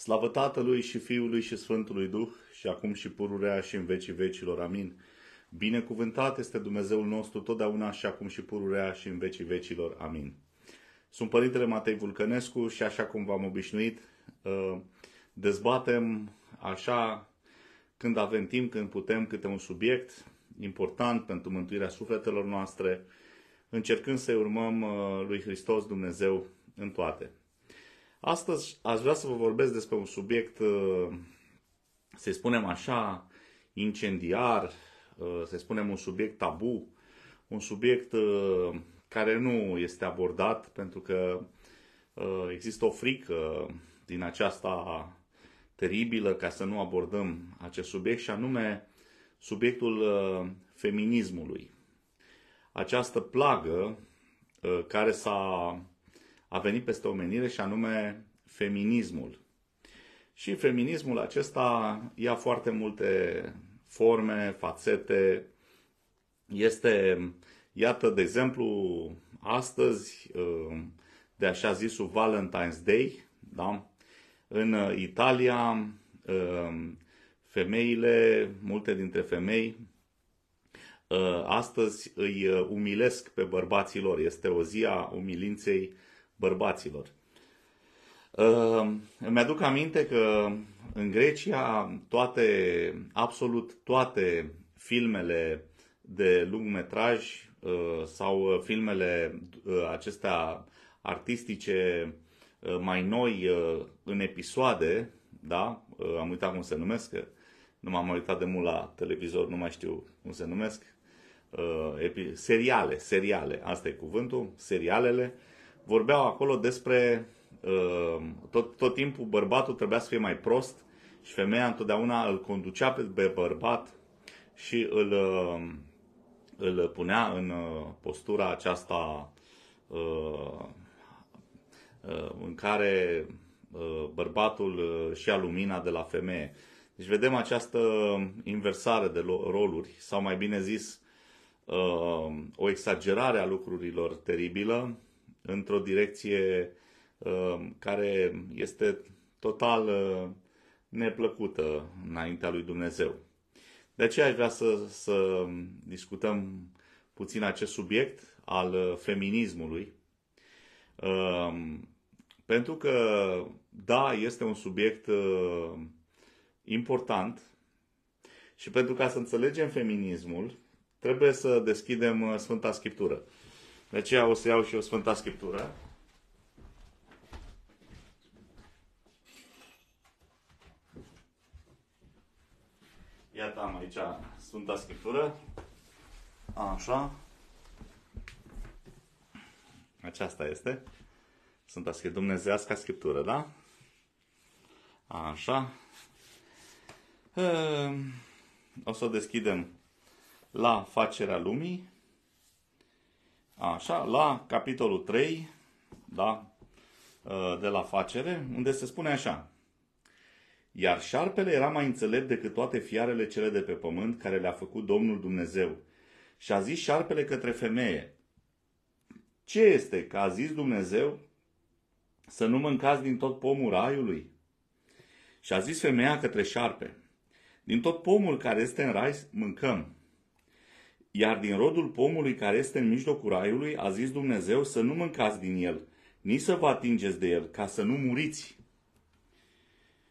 Slavă Tatălui și Fiului și Sfântului Duh și acum și pururea și în vecii vecilor. Amin. Binecuvântat este Dumnezeul nostru totdeauna și acum și pururea și în vecii vecilor. Amin. Sunt Părintele Matei Vulcănescu și așa cum v-am obișnuit, ă, dezbatem așa când avem timp, când putem, câte un subiect important pentru mântuirea sufletelor noastre, încercând să-i urmăm ă, lui Hristos Dumnezeu în toate. Astăzi aș vrea să vă vorbesc despre un subiect, uh, să spunem așa, incendiar, uh, să spunem un subiect tabu, un subiect uh, care nu este abordat pentru că există o frică din aceasta teribilă ca să nu abordăm acest subiect și anume subiectul feminismului. Această plagă care s-a a venit peste omenire și anume feminismul. Și feminismul acesta ia foarte multe forme, fațete. Este, iată, de exemplu, astăzi, uh, de așa zisul Valentine's Day, da? în Italia, uh, femeile, multe dintre femei, uh, astăzi îi umilesc pe bărbații lor. Este o zi a umilinței bărbaților. Ehm, îmi aduc aminte că în Grecia toate, absolut toate filmele de lungmetraj eh, sau eh, filmele eh, acestea artistice mai noi în episoade, da? Am uitat cum se numesc, că nu m-am uitat de mult la televizor, nu mai știu cum se numesc. Seriale, seriale, asta e cuvântul, serialele vorbeau acolo despre uh, tot, tot timpul bărbatul trebuia să fie mai prost și femeia întotdeauna îl conducea pe bărbat și îl, uh, îl punea în uh, postura aceasta în care bărbatul și a lumina de la femeie. Deci vedem această inversare de roluri, sau mai bine zis, o exagerare a lucrurilor teribilă, într-o direcție um, care este total uh, neplăcută înaintea lui Dumnezeu. De aceea aș vrea să, să discutăm puțin acest subiect al uh, feminismului, um, pentru că, da, este un subiect uh, important și pentru ca să înțelegem feminismul, trebuie să deschidem Sfânta Scriptură. De aceea o să iau și o Sfânta Scriptură. Iată am aici Sfânta Scriptură. Așa. Aceasta este. Sfânta Scriptură, Dumnezească Scriptură, da? Așa. Ehm, o să o deschidem la facerea lumii. Așa, la capitolul 3, da, ă, de la facere, unde se spune așa. Iar șarpele era mai înțelept decât toate fiarele cele de pe pământ care le-a făcut Domnul Dumnezeu. Și a zis șarpele către femeie, ce este că a zis Dumnezeu să nu mâncați din tot pomul raiului? Și a zis femeia către șarpe, din tot pomul care este în rai mâncăm, iar din rodul pomului care este în mijlocul raiului a zis Dumnezeu să nu mâncați din el, nici să vă atingeți de el, ca să nu muriți.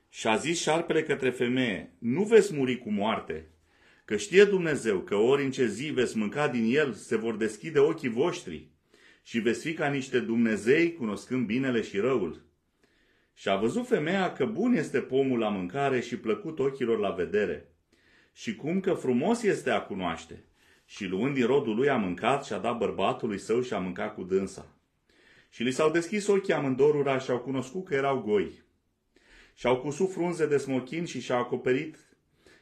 Și a zis șarpele către femeie, nu veți muri cu moarte, că știe Dumnezeu că ori în ce zi veți mânca din el, se vor deschide ochii voștri și veți fi ca niște Dumnezei cunoscând binele și răul. Și a văzut femeia că bun este pomul la mâncare și plăcut ochilor la vedere, și cum că frumos este a cunoaște, și luând din rodul lui a mâncat și a dat bărbatului său și a mâncat cu dânsa. Și li s-au deschis ochii amândorura și au cunoscut că erau goi. Și au cusut frunze de smochin și și-au acoperit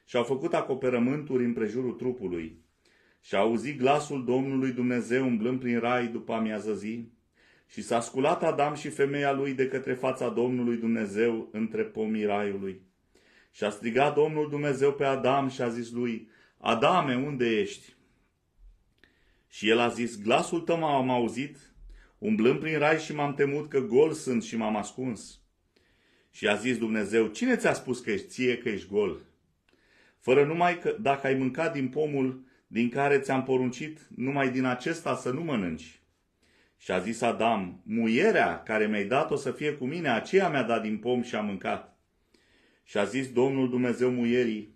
și-au făcut acoperământuri prejurul trupului. Și au auzit glasul Domnului Dumnezeu umblând prin rai după amiază zi. Și s-a sculat Adam și femeia lui de către fața Domnului Dumnezeu între pomii raiului. Și a strigat Domnul Dumnezeu pe Adam și a zis lui, Adame, unde ești? Și el a zis, glasul tău m-am auzit, umblând prin rai și m-am temut că gol sunt și m-am ascuns. Și a zis Dumnezeu, cine ți-a spus că ești ție că ești gol? Fără numai că dacă ai mâncat din pomul din care ți-am poruncit, numai din acesta să nu mănânci. Și a zis Adam, muierea care mi-ai dat-o să fie cu mine, aceea mi-a dat din pom și a mâncat. Și a zis Domnul Dumnezeu muierii,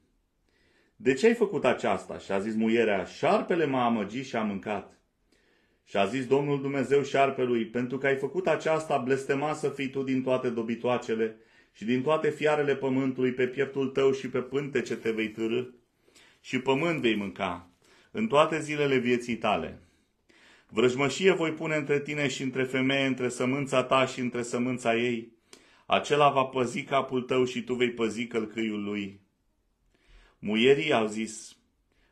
de ce ai făcut aceasta? Și a zis muierea, șarpele m-a amăgit și a mâncat. Și a zis Domnul Dumnezeu șarpelui, pentru că ai făcut aceasta, blestema să fii tu din toate dobitoacele și din toate fiarele pământului pe pieptul tău și pe pânte ce te vei târâ și pământ vei mânca în toate zilele vieții tale. Vrăjmășie voi pune între tine și între femeie, între sămânța ta și între sămânța ei. Acela va păzi capul tău și tu vei păzi călcâiul lui. Muierii au zis,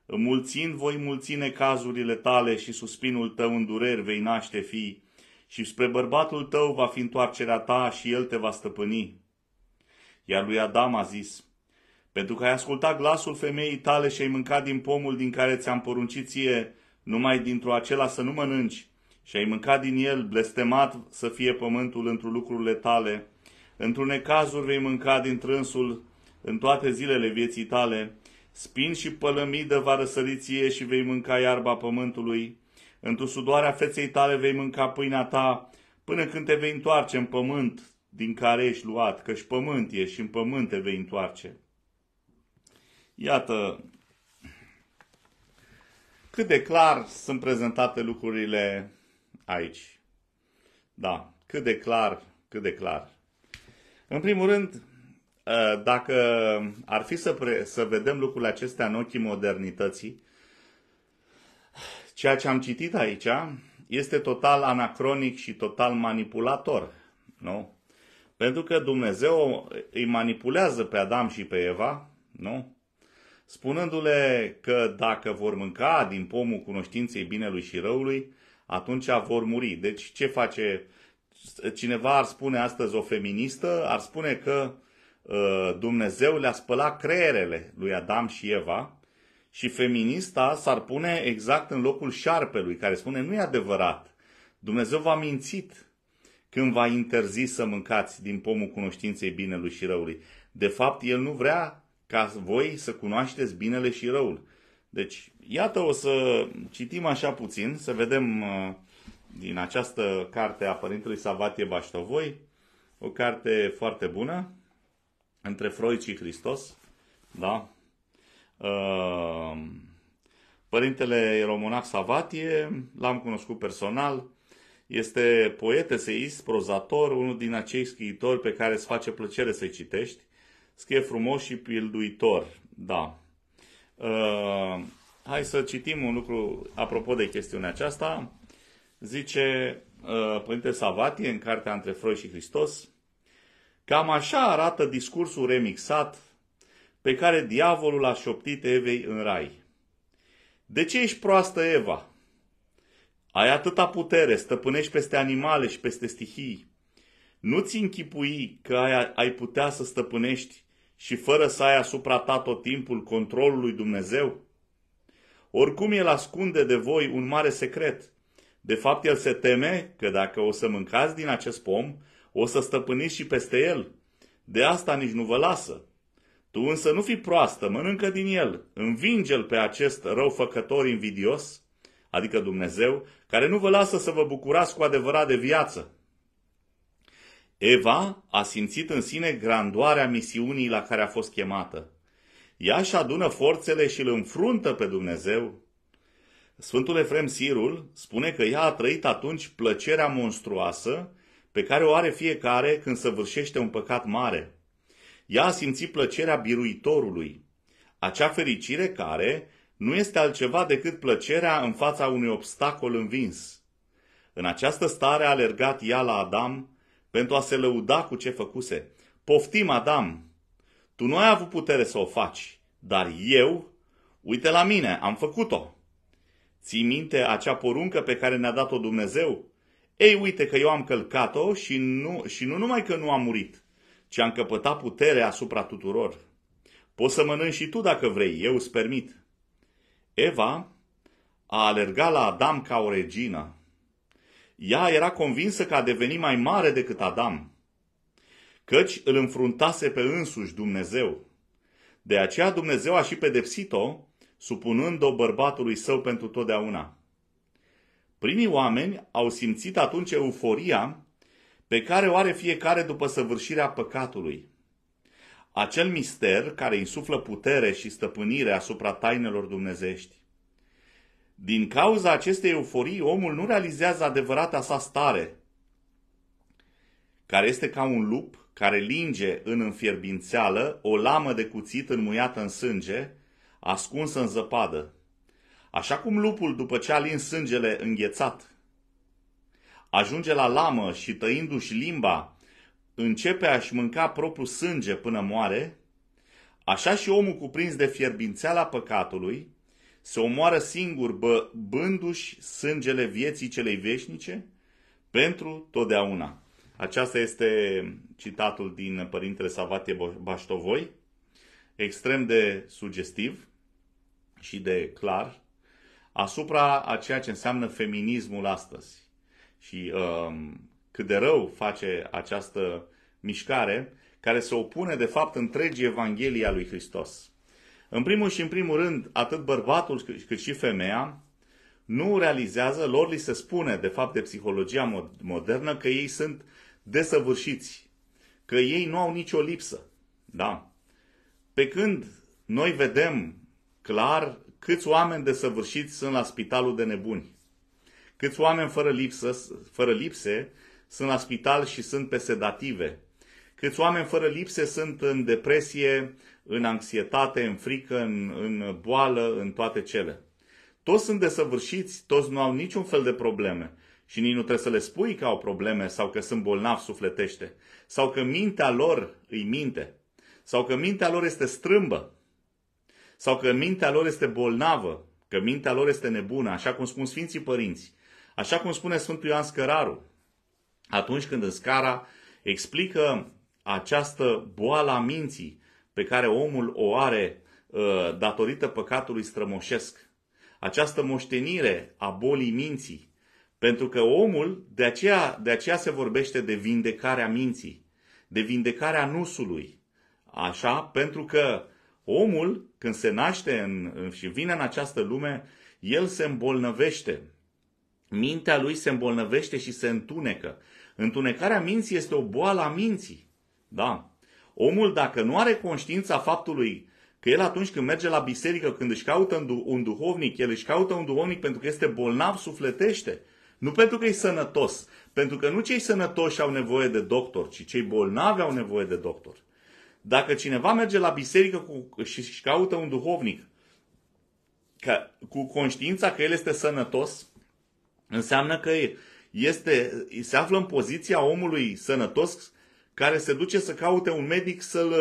Înmulțind voi mulține cazurile tale și suspinul tău în dureri vei naște fi și spre bărbatul tău va fi întoarcerea ta și el te va stăpâni. Iar lui Adam a zis, pentru că ai ascultat glasul femeii tale și ai mâncat din pomul din care ți-am poruncit ție, numai dintr-o acela să nu mănânci, și ai mâncat din el, blestemat să fie pământul într-o lucrurile tale, într-un cazuri vei mânca din trânsul în toate zilele vieții tale. Spin și pălămidă va răsări ție și vei mânca iarba pământului. Într-o sudoarea feței tale vei mânca pâinea ta, până când te vei întoarce în pământ din care ești luat, căci pământ e și în pământ te vei întoarce. Iată cât de clar sunt prezentate lucrurile aici. Da, cât de clar, cât de clar. În primul rând, Eh, dacă ar fi să, pre- să vedem lucrurile acestea în ochii modernității, ceea ce am citit aici este total anacronic și total manipulator. Nu? Pentru că Dumnezeu îi manipulează pe Adam și pe Eva, nu? Spunându-le că dacă vor mânca din pomul cunoștinței binelui și răului, atunci vor muri. Deci ce face cineva ar spune astăzi o feministă, ar spune că Uh, Dumnezeu le-a spălat creierele lui Adam și Eva și feminista s-ar pune exact în locul șarpelui care spune nu e adevărat, Dumnezeu v-a mințit când v-a interzis să mâncați din pomul cunoștinței binelui și răului. De fapt, El nu vrea ca voi să cunoașteți binele și răul. Deci, iată, o să citim așa puțin, să vedem uh, din această carte a Părintelui Savatie Baștovoi, o carte foarte bună, între Freud și Hristos, da? Ehm, Părintele Romonac Savatie, l-am cunoscut personal, este poet, eseist, prozator, unul din acei scriitori pe care îți face plăcere să-i citești. Scrie frumos și pilduitor, da. Uh, hai să citim un lucru apropo de chestiunea aceasta. Zice uh, Părinte Savatie în cartea Între Freud și Hristos, Cam așa arată discursul remixat pe care diavolul a șoptit Evei în rai. De ce ești proastă, Eva? Ai atâta putere, stăpânești peste animale și peste stihii. Nu-ți închipui că ai, ai putea să stăpânești și fără să ai asupra ta tot timpul controlul lui Dumnezeu? Oricum el ascunde de voi un mare secret. De fapt, el se teme că dacă o să mâncați din acest pom, o să stăpâniți și peste el. De asta nici nu vă lasă. Tu însă nu fi proastă, mănâncă din el, învinge-l pe acest răufăcător invidios, adică Dumnezeu, care nu vă lasă să vă bucurați cu adevărat de viață. Eva a simțit în sine grandoarea misiunii la care a fost chemată. Ea și adună forțele și îl înfruntă pe Dumnezeu. Sfântul Efrem Sirul spune că ea a trăit atunci plăcerea monstruoasă pe care o are fiecare când săvârșește un păcat mare. Ea a simțit plăcerea biruitorului, acea fericire care nu este altceva decât plăcerea în fața unui obstacol învins. În această stare a alergat ea la Adam pentru a se lăuda cu ce făcuse. Poftim, Adam! Tu nu ai avut putere să o faci, dar eu, uite la mine, am făcut-o. Ții minte acea poruncă pe care ne-a dat-o Dumnezeu? Ei, uite că eu am călcat-o și nu, și nu numai că nu am murit, ci am căpătat putere asupra tuturor. Poți să mănânci și tu dacă vrei, eu îți permit. Eva a alergat la Adam ca o regină. Ea era convinsă că a devenit mai mare decât Adam, căci îl înfruntase pe însuși Dumnezeu. De aceea Dumnezeu a și pedepsit-o, supunând-o bărbatului său pentru totdeauna. Primii oameni au simțit atunci euforia pe care o are fiecare după săvârșirea păcatului. Acel mister care insuflă putere și stăpânire asupra tainelor dumnezești. Din cauza acestei euforii, omul nu realizează adevărata sa stare, care este ca un lup care linge în înfierbințeală o lamă de cuțit înmuiată în sânge, ascunsă în zăpadă. Așa cum lupul, după ce a lins sângele înghețat, ajunge la lamă și tăindu-și limba, începe a-și mânca propriul sânge până moare, așa și omul cuprins de fierbințeala păcatului, se omoară singur băbându-și sângele vieții celei veșnice pentru totdeauna. Aceasta este citatul din Părintele Savatie Baștovoi, extrem de sugestiv și de clar asupra a ceea ce înseamnă feminismul astăzi și um, cât de rău face această mișcare care se opune de fapt întregii Evanghelii a lui Hristos. În primul și în primul rând, atât bărbatul cât și femeia nu realizează, lor li se spune de fapt de psihologia modernă că ei sunt desăvârșiți, că ei nu au nicio lipsă. Da. Pe când noi vedem clar Câți oameni desăvârșiți sunt la spitalul de nebuni? Câți oameni fără, lipsă, fără lipse sunt la spital și sunt pe sedative? Câți oameni fără lipse sunt în depresie, în anxietate, în frică, în, în boală, în toate cele? Toți sunt desăvârșiți, toți nu au niciun fel de probleme. Și nici nu trebuie să le spui că au probleme sau că sunt bolnavi sufletește. Sau că mintea lor îi minte. Sau că mintea lor este strâmbă. Sau că mintea lor este bolnavă, că mintea lor este nebună, așa cum spun Sfinții Părinți. Așa cum spune Sfântul Ioan Scăraru, atunci când în scara explică această boală a minții pe care omul o are uh, datorită păcatului strămoșesc. Această moștenire a bolii minții. Pentru că omul, de aceea, de aceea se vorbește de vindecarea minții, de vindecarea nusului. Așa? Pentru că Omul, când se naște în, și vine în această lume, el se îmbolnăvește. Mintea lui se îmbolnăvește și se întunecă. Întunecarea minții este o boală a minții. Da. Omul, dacă nu are conștiința faptului că el atunci când merge la biserică, când își caută un duhovnic, el își caută un duhovnic pentru că este bolnav sufletește, nu pentru că e sănătos, pentru că nu cei sănătoși au nevoie de doctor, ci cei bolnavi au nevoie de doctor. Dacă cineva merge la biserică cu, și, și caută un duhovnic că, cu conștiința că el este sănătos, înseamnă că este, se află în poziția omului sănătos care se duce să caute un medic să-l,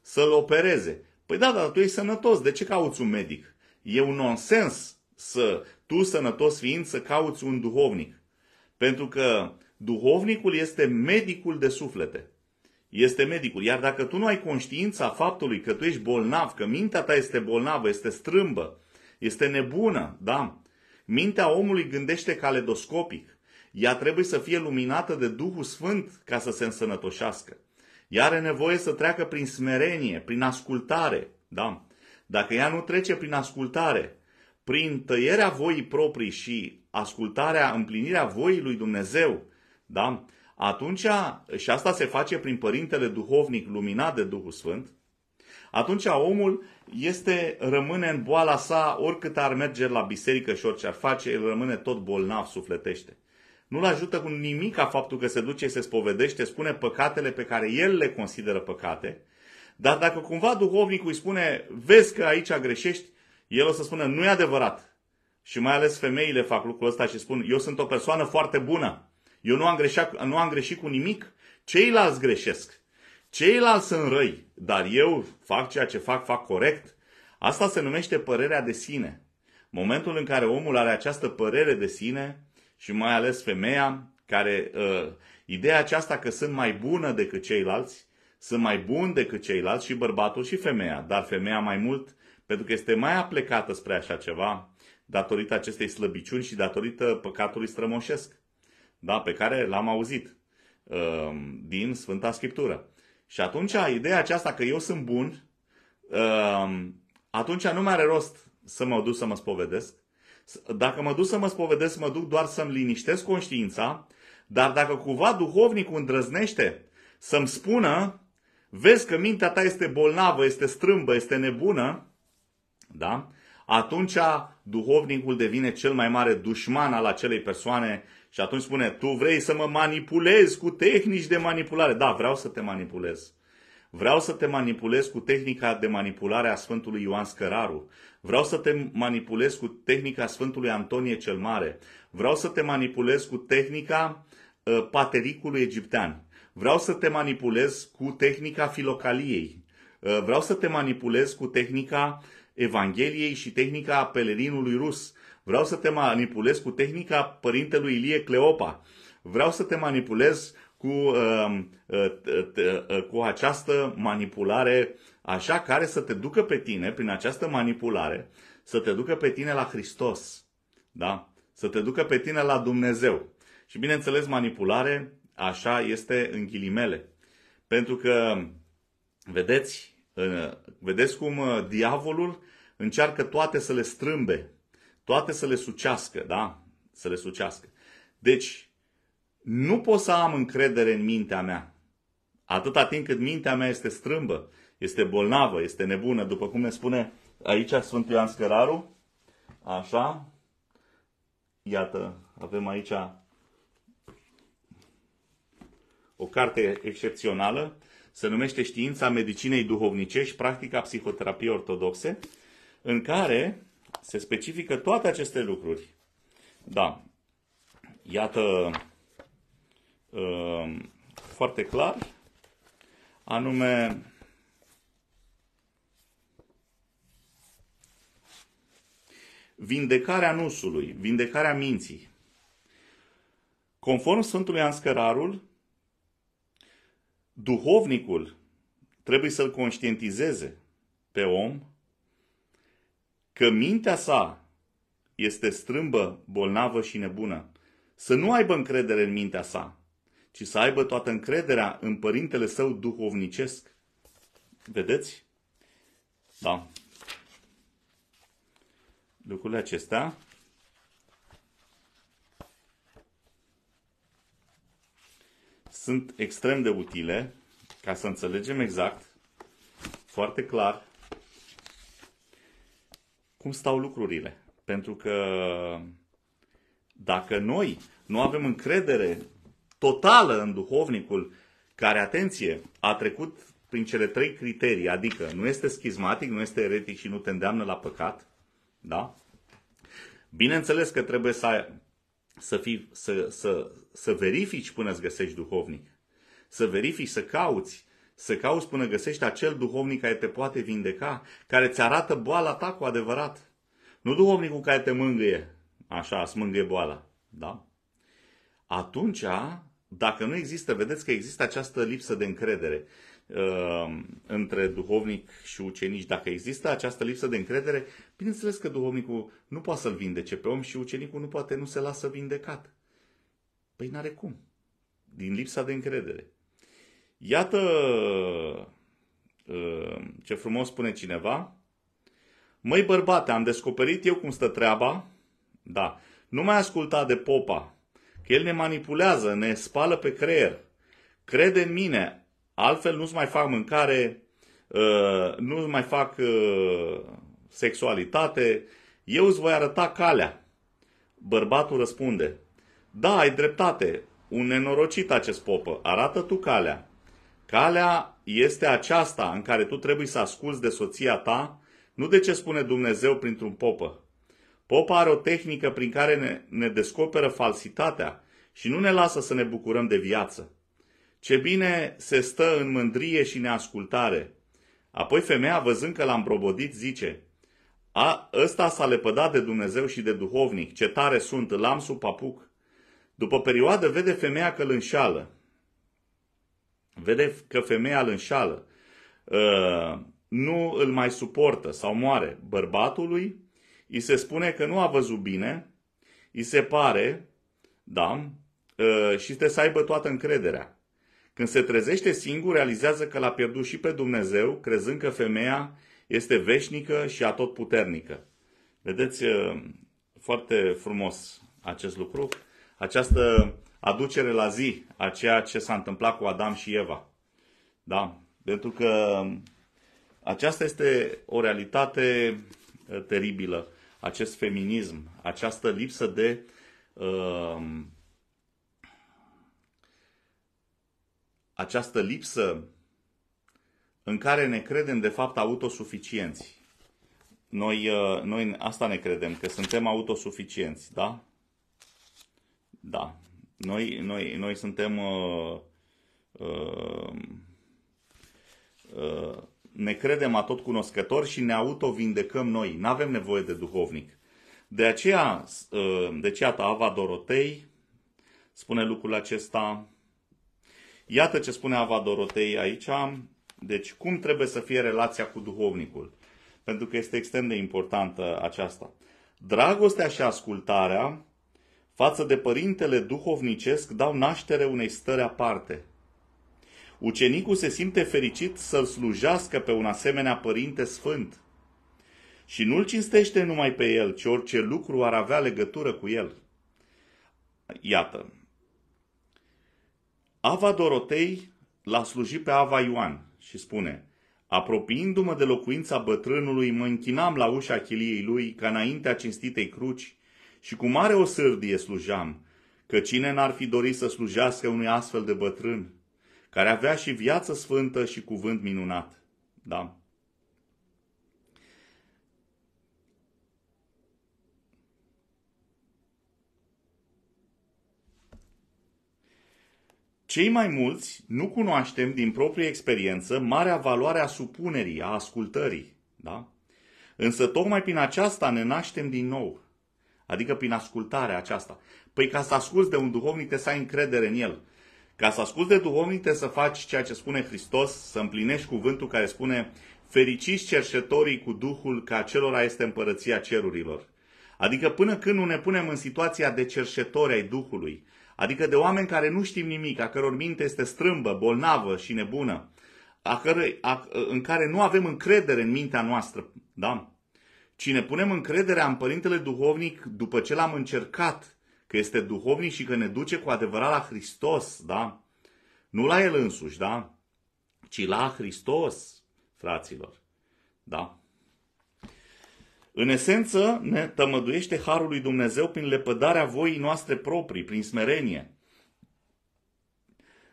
să-l opereze. Păi da, dar tu ești sănătos, de ce cauți un medic? E un nonsens să tu, sănătos fiind, să cauți un duhovnic. Pentru că duhovnicul este medicul de suflete este medicul. Iar dacă tu nu ai conștiința faptului că tu ești bolnav, că mintea ta este bolnavă, este strâmbă, este nebună, da? Mintea omului gândește caledoscopic. Ea trebuie să fie luminată de Duhul Sfânt ca să se însănătoșească. Ea are nevoie să treacă prin smerenie, prin ascultare, da? Dacă ea nu trece prin ascultare, prin tăierea voii proprii și ascultarea, împlinirea voii lui Dumnezeu, da? atunci, și asta se face prin Părintele Duhovnic luminat de Duhul Sfânt, atunci omul este, rămâne în boala sa, oricât ar merge la biserică și orice ar face, el rămâne tot bolnav sufletește. Nu-l ajută cu nimic a faptul că se duce, se spovedește, spune păcatele pe care el le consideră păcate, dar dacă cumva duhovnicul îi spune, vezi că aici greșești, el o să spună, nu e adevărat. Și mai ales femeile fac lucrul ăsta și spun, eu sunt o persoană foarte bună, eu nu am, greșit, nu am greșit cu nimic. Ceilalți greșesc. Ceilalți sunt răi, dar eu fac ceea ce fac, fac corect. Asta se numește părerea de sine. Momentul în care omul are această părere de sine și mai ales femeia, care uh, ideea aceasta că sunt mai bună decât ceilalți, sunt mai bun decât ceilalți și bărbatul și femeia, dar femeia mai mult pentru că este mai aplecată spre așa ceva datorită acestei slăbiciuni și datorită păcatului strămoșesc da? pe care l-am auzit uh, din Sfânta Scriptură. Și atunci ideea aceasta că eu sunt bun, uh, atunci nu mai are rost să mă duc să mă spovedesc. Dacă mă duc să mă spovedesc, mă duc doar să-mi liniștesc conștiința, dar dacă cumva duhovnicul îndrăznește să-mi spună, vezi că mintea ta este bolnavă, este strâmbă, este nebună, da? atunci duhovnicul devine cel mai mare dușman al acelei persoane și atunci spune, tu vrei să mă manipulezi cu tehnici de manipulare. Da, vreau să te manipulez. Vreau să te manipulez cu tehnica de manipulare a Sfântului Ioan Scăraru. Vreau să te manipulez cu tehnica Sfântului Antonie cel Mare. Vreau să te manipulez cu tehnica ă, patericului egiptean. Vreau să te manipulez cu tehnica filocaliei. Ă, vreau să te manipulez cu tehnica Evangheliei și tehnica pelerinului rus. Vreau să te manipulez cu tehnica părintelui Ilie Cleopa. Vreau să te manipulez cu, um, uh, uh, cu această manipulare așa care să te ducă pe tine, prin această manipulare, să te ducă pe tine la Hristos. Da? Să te ducă pe tine la Dumnezeu. Și bineînțeles, manipulare așa este în ghilimele. Pentru că, vedeți, uh, vedeți cum diavolul încearcă toate să le strâmbe toate să le sucească, da? Să le sucească. Deci, nu pot să am încredere în mintea mea. Atâta timp cât mintea mea este strâmbă, este bolnavă, este nebună, după cum ne spune aici Sfântul Ioan Scăraru. Așa. Iată, avem aici o carte excepțională. Se numește Știința Medicinei Duhovnicești, Practica Psihoterapiei Ortodoxe, în care se specifică toate aceste lucruri. Da. Iată uh, foarte clar, anume vindecarea nusului, vindecarea minții. Conform Sfântului Anscărarul, duhovnicul trebuie să-l conștientizeze pe om că mintea sa este strâmbă, bolnavă și nebună. Să nu aibă încredere în mintea sa, ci să aibă toată încrederea în părintele său duhovnicesc. Vedeți? Da. Lucrurile acestea sunt extrem de utile ca să înțelegem exact, foarte clar, cum stau lucrurile. Pentru că dacă noi nu avem încredere totală în duhovnicul care, atenție, a trecut prin cele trei criterii, adică nu este schismatic, nu este eretic și nu te îndeamnă la păcat, da? Bineînțeles că trebuie să, să, fii, să, să, să verifici până îți găsești duhovnic, să verifici, să cauți, să cauți până găsești acel duhovnic care te poate vindeca, care ți arată boala ta cu adevărat. Nu duhovnicul care te mângâie, așa, smângâie boala, da? Atunci, dacă nu există, vedeți că există această lipsă de încredere uh, între duhovnic și ucenici. Dacă există această lipsă de încredere, bineînțeles că duhovnicul nu poate să-l vindece pe om și ucenicul nu poate nu se lasă vindecat. Păi n-are cum. Din lipsa de încredere. Iată uh, ce frumos spune cineva. Măi bărbate, am descoperit eu cum stă treaba. Da, nu mai asculta de popa, că el ne manipulează, ne spală pe creier. Crede în mine, altfel nu-ți mai fac mâncare, uh, nu-ți mai fac uh, sexualitate, eu îți voi arăta calea. Bărbatul răspunde, da, ai dreptate, un nenorocit acest popă, arată tu calea. Calea este aceasta în care tu trebuie să asculți de soția ta, nu de ce spune Dumnezeu printr-un popă. Popa are o tehnică prin care ne, ne descoperă falsitatea și nu ne lasă să ne bucurăm de viață. Ce bine se stă în mândrie și neascultare. Apoi femeia, văzând că l-am probodit, zice, A, ăsta s-a lepădat de Dumnezeu și de duhovnic, ce tare sunt, l-am sub papuc. După perioadă vede femeia că îl înșală vede că femeia îl înșală, ă, nu îl mai suportă sau moare bărbatului, îi se spune că nu a văzut bine, îi se pare, da, ă, și trebuie să aibă toată încrederea. Când se trezește singur, realizează că l-a pierdut și pe Dumnezeu, crezând că femeia este veșnică și atotputernică. Vedeți, ă, foarte frumos acest lucru. Această aducere la zi a ceea ce s-a întâmplat cu Adam și Eva. Da? Pentru că aceasta este o realitate uh, teribilă, acest feminism, această lipsă de uh, această lipsă în care ne credem de fapt autosuficienți. Noi, uh, noi asta ne credem, că suntem autosuficienți, da? Da. Noi, noi, noi suntem uh, uh, uh, ne credem atot cunoscători și ne autovindecăm noi. Nu avem nevoie de duhovnic. De aceea, uh, deci iată, Ava Dorotei spune lucrul acesta. Iată ce spune Ava Dorotei aici. Deci, cum trebuie să fie relația cu duhovnicul? Pentru că este extrem de importantă aceasta. Dragostea și ascultarea față de părintele duhovnicesc dau naștere unei stări aparte. Ucenicul se simte fericit să-l slujească pe un asemenea părinte sfânt și nu-l cinstește numai pe el, ci orice lucru ar avea legătură cu el. Iată, Ava Dorotei l-a slujit pe Ava Ioan și spune Apropiindu-mă de locuința bătrânului, mă închinam la ușa chiliei lui, ca înaintea cinstitei cruci, și cu mare o sârdie slujeam, că cine n-ar fi dorit să slujească unui astfel de bătrân, care avea și viață sfântă și cuvânt minunat. Da. Cei mai mulți nu cunoaștem din proprie experiență marea valoare a supunerii, a ascultării. Da? Însă tocmai prin aceasta ne naștem din nou. Adică prin ascultarea aceasta. Păi ca să asculți de un duhovnic să ai încredere în el. Ca să asculți de duhovnic să faci ceea ce spune Hristos, să împlinești cuvântul care spune Fericiți cerșetorii cu Duhul, că acelora este împărăția cerurilor. Adică până când nu ne punem în situația de cerșetori ai Duhului, adică de oameni care nu știm nimic, a căror minte este strâmbă, bolnavă și nebună, a căre a, în care nu avem încredere în mintea noastră, da? ci ne punem încrederea în Părintele Duhovnic după ce l-am încercat, că este duhovnic și că ne duce cu adevărat la Hristos, da? Nu la El însuși, da? Ci la Hristos, fraților, da? În esență, ne tămăduiește Harul lui Dumnezeu prin lepădarea voii noastre proprii, prin smerenie.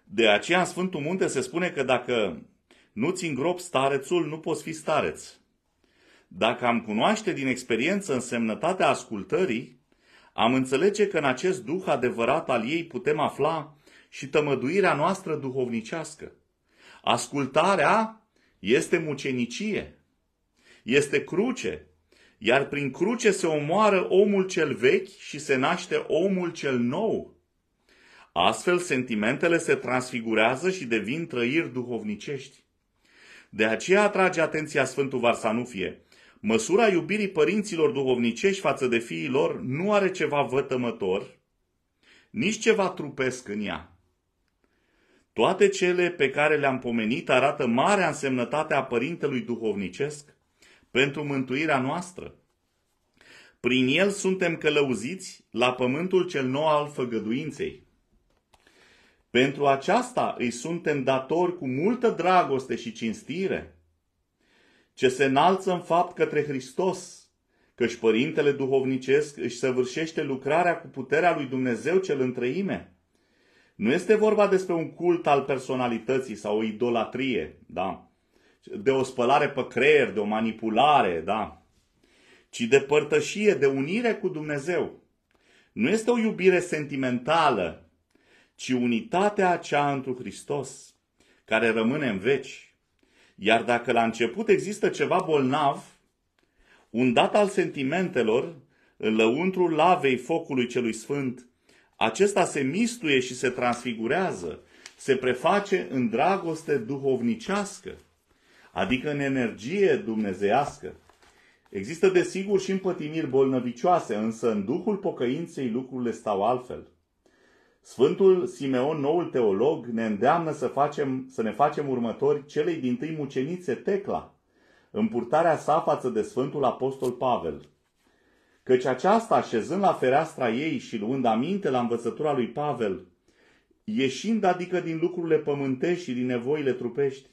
De aceea, în Sfântul Munte se spune că dacă nu-ți îngrop starețul, nu poți fi stareț. Dacă am cunoaște din experiență însemnătatea ascultării, am înțelege că în acest duh adevărat al ei putem afla și tămăduirea noastră duhovnicească. Ascultarea este mucenicie, este cruce, iar prin cruce se omoară omul cel vechi și se naște omul cel nou. Astfel, sentimentele se transfigurează și devin trăiri duhovnicești. De aceea atrage atenția Sfântul Varsanufie – Măsura iubirii părinților duhovnicești față de fiii lor nu are ceva vătămător, nici ceva trupesc în ea. Toate cele pe care le-am pomenit arată marea însemnătate a Părintelui Duhovnicesc pentru mântuirea noastră. Prin el suntem călăuziți la pământul cel nou al făgăduinței. Pentru aceasta îi suntem datori cu multă dragoste și cinstire – ce se înalță în fapt către Hristos, căci Părintele Duhovnicesc își săvârșește lucrarea cu puterea lui Dumnezeu cel întreime. Nu este vorba despre un cult al personalității sau o idolatrie, da? de o spălare pe creier, de o manipulare, da? ci de părtășie, de unire cu Dumnezeu. Nu este o iubire sentimentală, ci unitatea aceea întru Hristos, care rămâne în veci. Iar dacă la început există ceva bolnav, un dat al sentimentelor, în lăuntrul lavei focului celui sfânt, acesta se mistuie și se transfigurează, se preface în dragoste duhovnicească, adică în energie dumnezeiască. Există desigur și împătimiri bolnăvicioase, însă în duhul pocăinței lucrurile stau altfel. Sfântul Simeon, noul teolog, ne îndeamnă să, facem, să ne facem următori celei din tâi mucenițe Tecla, în purtarea sa față de Sfântul Apostol Pavel. Căci aceasta, șezând la fereastra ei și luând aminte la învățătura lui Pavel, ieșind adică din lucrurile pământești și din nevoile trupești,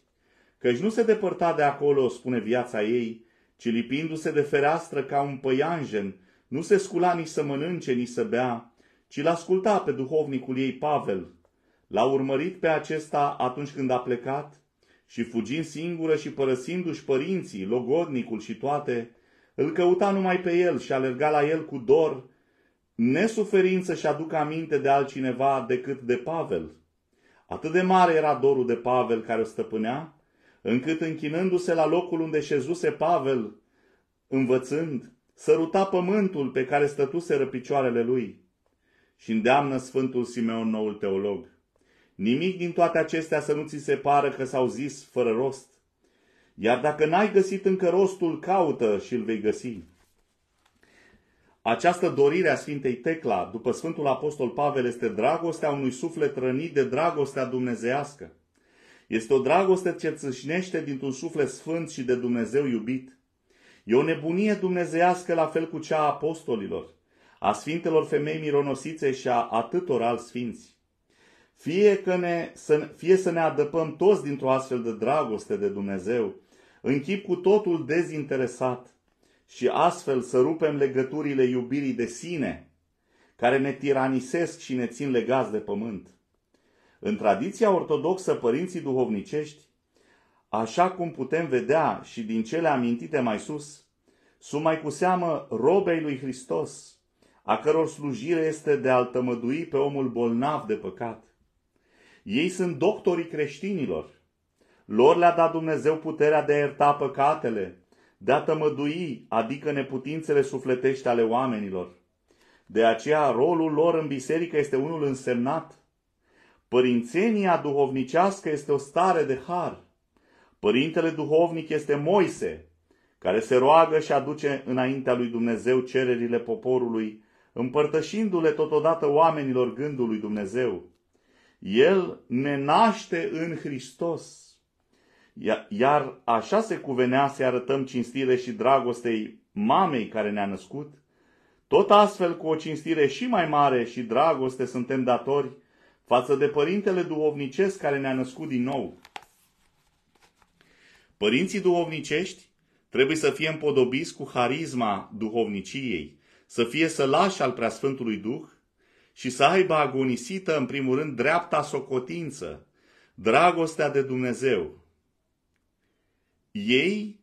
căci nu se depărta de acolo, spune viața ei, ci lipindu-se de fereastră ca un păianjen, nu se scula nici să mănânce, nici să bea, ci l-asculta pe duhovnicul ei Pavel. L-a urmărit pe acesta atunci când a plecat și fugind singură și părăsindu-și părinții, logodnicul și toate, îl căuta numai pe el și alerga la el cu dor, nesuferind să-și aducă aminte de altcineva decât de Pavel. Atât de mare era dorul de Pavel care o stăpânea, încât închinându-se la locul unde șezuse Pavel, învățând, săruta pământul pe care stătuseră picioarele lui și îndeamnă Sfântul Simeon, noul teolog. Nimic din toate acestea să nu ți se pară că s-au zis fără rost. Iar dacă n-ai găsit încă rostul, caută și îl vei găsi. Această dorire a Sfintei Tecla după Sfântul Apostol Pavel este dragostea unui suflet rănit de dragostea dumnezească. Este o dragoste ce țâșnește dintr-un suflet sfânt și de Dumnezeu iubit. E o nebunie dumnezească la fel cu cea a apostolilor a Sfintelor Femei Mironosițe și a atâtor alți sfinți. Fie, că ne, să, fie să ne adăpăm toți dintr-o astfel de dragoste de Dumnezeu, în chip cu totul dezinteresat, și astfel să rupem legăturile iubirii de sine, care ne tiranisesc și ne țin legați de pământ. În tradiția ortodoxă, părinții duhovnicești, așa cum putem vedea și din cele amintite mai sus, sunt mai cu seamă robei lui Hristos, a căror slujire este de a-l tămădui pe omul bolnav de păcat. Ei sunt doctorii creștinilor. Lor le-a dat Dumnezeu puterea de a ierta păcatele, de a tămădui, adică neputințele sufletești ale oamenilor. De aceea, rolul lor în biserică este unul însemnat. Părințenia duhovnicească este o stare de har. Părintele duhovnic este Moise, care se roagă și aduce înaintea lui Dumnezeu cererile poporului împărtășindu-le totodată oamenilor gândul lui Dumnezeu. El ne naște în Hristos. Iar așa se cuvenea să arătăm cinstire și dragostei mamei care ne-a născut. Tot astfel, cu o cinstire și mai mare și dragoste suntem datori față de Părintele Duhovnicesc care ne-a născut din nou. Părinții duhovnicești trebuie să fie împodobiți cu harisma duhovniciei, să fie sălaș al preasfântului Duh și să aibă agonisită în primul rând dreapta socotință, dragostea de Dumnezeu. Ei,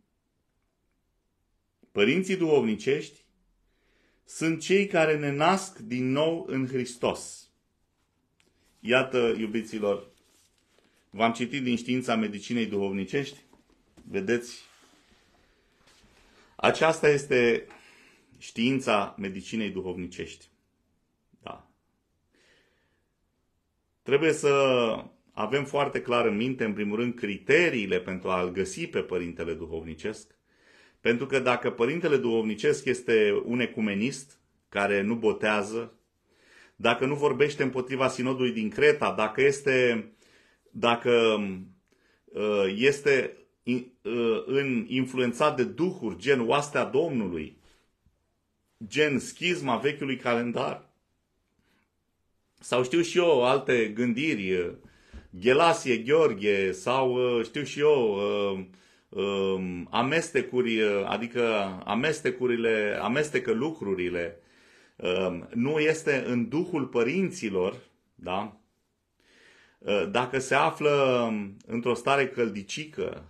părinții duovnicești, sunt cei care ne nasc din nou în Hristos. Iată, iubiților, v-am citit din știința medicinei duhovnicești. Vedeți? Aceasta este știința medicinei duhovnicești. Da. Trebuie să avem foarte clar în minte, în primul rând, criteriile pentru a-l găsi pe Părintele Duhovnicesc. Pentru că dacă Părintele Duhovnicesc este un ecumenist care nu botează, dacă nu vorbește împotriva sinodului din Creta, dacă este, dacă uh, este uh, influențat de duhuri gen oastea Domnului, gen schizma vechiului calendar. Sau știu și eu alte gândiri, uh, Gelasie, Gheorghe, sau uh, știu și eu uh, um, amestecuri, adică amestecurile, amestecă lucrurile. Um, nu este în duhul părinților, da? Dacă se află um, într-o stare căldicică,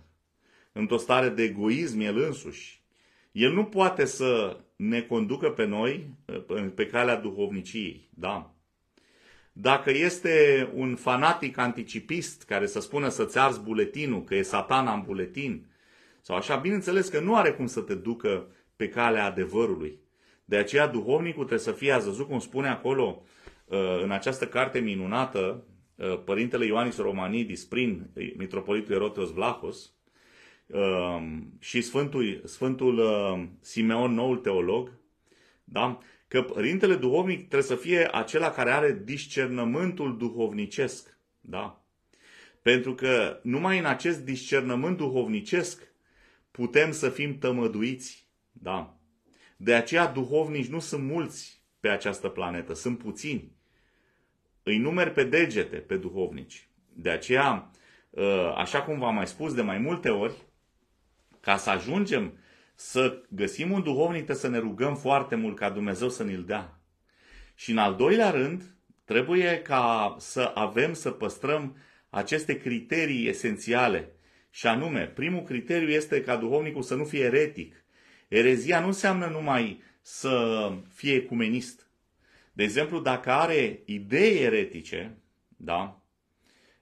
într-o stare de egoism el însuși, el nu poate să ne conducă pe noi pe calea duhovniciei, da? Dacă este un fanatic anticipist care să spună să-ți arzi buletinul, că e satana în buletin, sau așa, bineînțeles că nu are cum să te ducă pe calea adevărului. De aceea duhovnicul trebuie să fie azăzut, cum spune acolo uh, în această carte minunată, uh, Părintele Ioanis Romanidis prin uh, Mitropolitul Eroteos Vlahos, Ehm, și Sfântul, Sfântul ehm, Simeon, noul teolog, da? că Părintele Duhovnic trebuie să fie acela care are discernământul duhovnicesc. Da? Pentru că numai în acest discernământ duhovnicesc putem să fim tămăduiți. Da? De aceea duhovnici nu sunt mulți pe această planetă, sunt puțini. Îi numeri pe degete pe duhovnici. De aceea, ehm, așa cum v-am mai spus de mai multe ori, ca să ajungem să găsim un duhovnic, să ne rugăm foarte mult ca Dumnezeu să ne-l dea. Și în al doilea rând, trebuie ca să avem, să păstrăm aceste criterii esențiale. Și anume, primul criteriu este ca duhovnicul să nu fie eretic. Erezia nu înseamnă numai să fie ecumenist. De exemplu, dacă are idei eretice, da?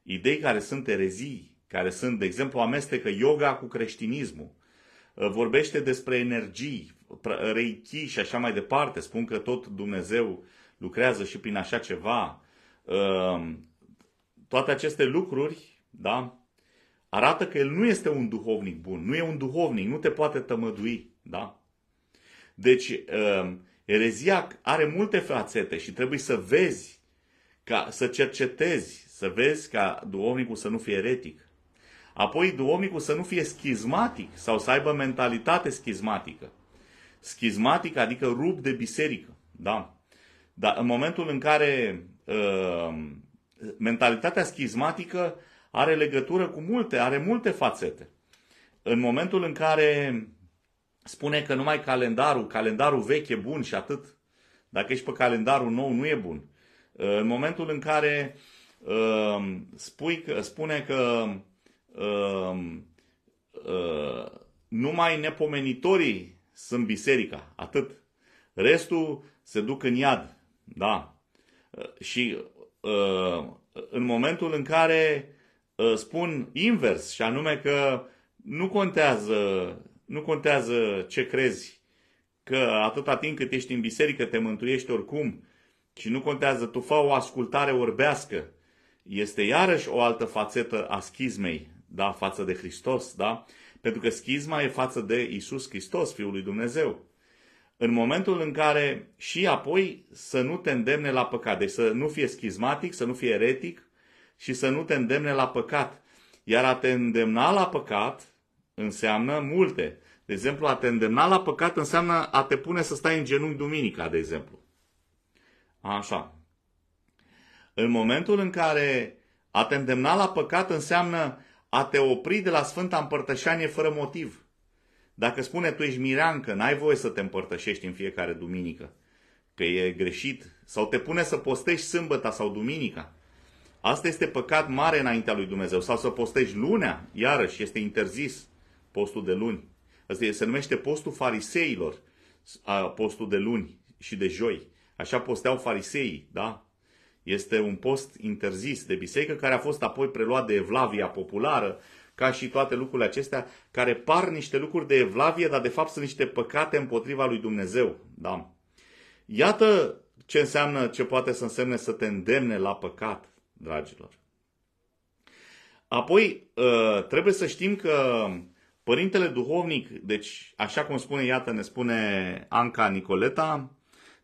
idei care sunt erezii, care sunt, de exemplu, amestecă yoga cu creștinismul, ă, vorbește despre energii, reiki și așa mai departe, spun că tot Dumnezeu lucrează și prin așa ceva. Ă, toate aceste lucruri, da, arată că el nu este un duhovnic bun, nu e un duhovnic, nu te poate tămădui, da? Deci, ă, erezia are multe fațete și trebuie să vezi, ca, să cercetezi, să vezi ca duhovnicul să nu fie eretic. Apoi duomicul să nu fie schizmatic sau să aibă mentalitate schizmatică. Schizmatic adică rup de biserică. Da? Dar în momentul în care uh, mentalitatea schizmatică are legătură cu multe, are multe fațete. În momentul în care spune că numai calendarul, calendarul vechi e bun și atât, dacă ești pe calendarul nou nu e bun. Uh, în momentul în care uh, spui că, spune că Ehm, ehm, numai nepomenitorii sunt biserica, atât. Restul se duc în iad, da. și în momentul în care spun invers, și anume că nu contează, nu contează ce crezi, că atâta timp cât ești în biserică te mântuiești oricum și nu contează, tu fă o ascultare orbească, este iarăși o altă fațetă a schismei, da? față de Hristos, da? pentru că schizma e față de Isus Hristos, Fiul lui Dumnezeu. În momentul în care și apoi să nu te îndemne la păcat, deci să nu fie schismatic, să nu fie eretic și să nu te îndemne la păcat. Iar a te îndemna la păcat înseamnă multe. De exemplu, a te îndemna la păcat înseamnă a te pune să stai în genunchi duminica, de exemplu. Așa. În momentul în care a te îndemna la păcat înseamnă a te opri de la Sfânta Împărtășanie fără motiv. Dacă spune tu ești mireancă, n-ai voie să te împărtășești în fiecare duminică, că e greșit, sau te pune să postești sâmbăta sau duminica. Asta este păcat mare înaintea lui Dumnezeu. Sau să postești lunea, iarăși este interzis postul de luni. Asta se numește postul fariseilor, postul de luni și de joi. Așa posteau fariseii, da? Este un post interzis de biserică care a fost apoi preluat de Evlavia populară, ca și toate lucrurile acestea, care par niște lucruri de Evlavie, dar de fapt sunt niște păcate împotriva lui Dumnezeu. Da. Iată ce înseamnă, ce poate să însemne să te îndemne la păcat, dragilor. Apoi, ă, trebuie să știm că Părintele Duhovnic, deci așa cum spune, iată, ne spune Anca Nicoleta,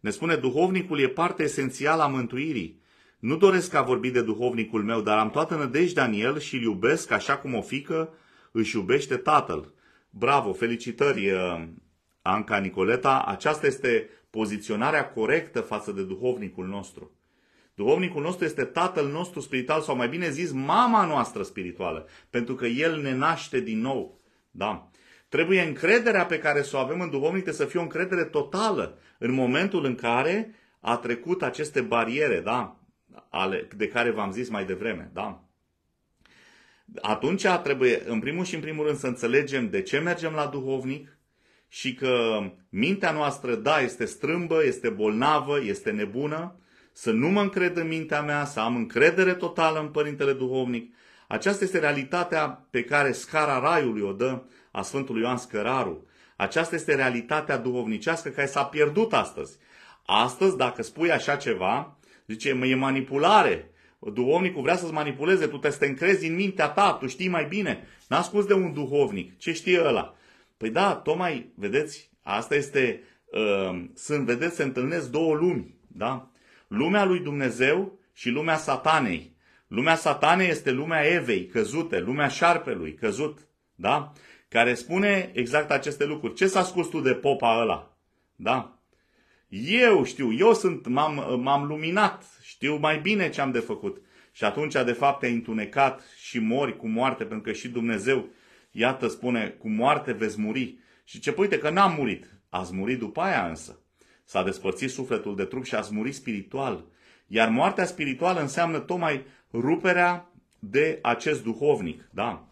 ne spune Duhovnicul e parte esențială a mântuirii. Nu doresc ca vorbi de duhovnicul meu, dar am toată nădejdea în el și îl iubesc așa cum o fică își iubește tatăl. Bravo, felicitări, uh, Anca Nicoleta. Aceasta este poziționarea corectă față de duhovnicul nostru. Duhovnicul nostru este tatăl nostru spiritual sau mai bine zis mama noastră spirituală, pentru că el ne naște din nou. Da. Trebuie încrederea pe care să o avem în duhovnic să fie o încredere totală în momentul în care a trecut aceste bariere, da? ale, de care v-am zis mai devreme. Da? Atunci trebuie, în primul și în primul rând, să înțelegem de ce mergem la duhovnic și că mintea noastră, da, este strâmbă, este bolnavă, este nebună, să nu mă încred în mintea mea, să am încredere totală în Părintele Duhovnic. Aceasta este realitatea pe care scara Raiului o dă a Sfântului Ioan Scăraru. Aceasta este realitatea duhovnicească care s-a pierdut astăzi. Astăzi, dacă spui așa ceva, Zice, e manipulare. Duhovnicul vrea să-ți manipuleze, tu te încrezi în mintea ta, tu știi mai bine. n ascuns de un duhovnic, ce știe ăla? Păi da, tocmai, vedeți, asta este, uh, sunt, vedeți, se întâlnesc două lumi, da? Lumea lui Dumnezeu și lumea satanei. Lumea satanei este lumea Evei, căzute, lumea șarpelui, căzut, da? Care spune exact aceste lucruri. Ce s-a ascuns tu de popa ăla? Da? Eu știu, eu sunt, m-am, m-am luminat, știu mai bine ce am de făcut. Și atunci, de fapt, te-ai întunecat și mori cu moarte, pentru că și Dumnezeu, iată, spune, cu moarte veți muri. Și ce păi, uite că n-am murit. Ați murit după aia însă. S-a despărțit sufletul de trup și ați murit spiritual. Iar moartea spirituală înseamnă tocmai ruperea de acest duhovnic. Da?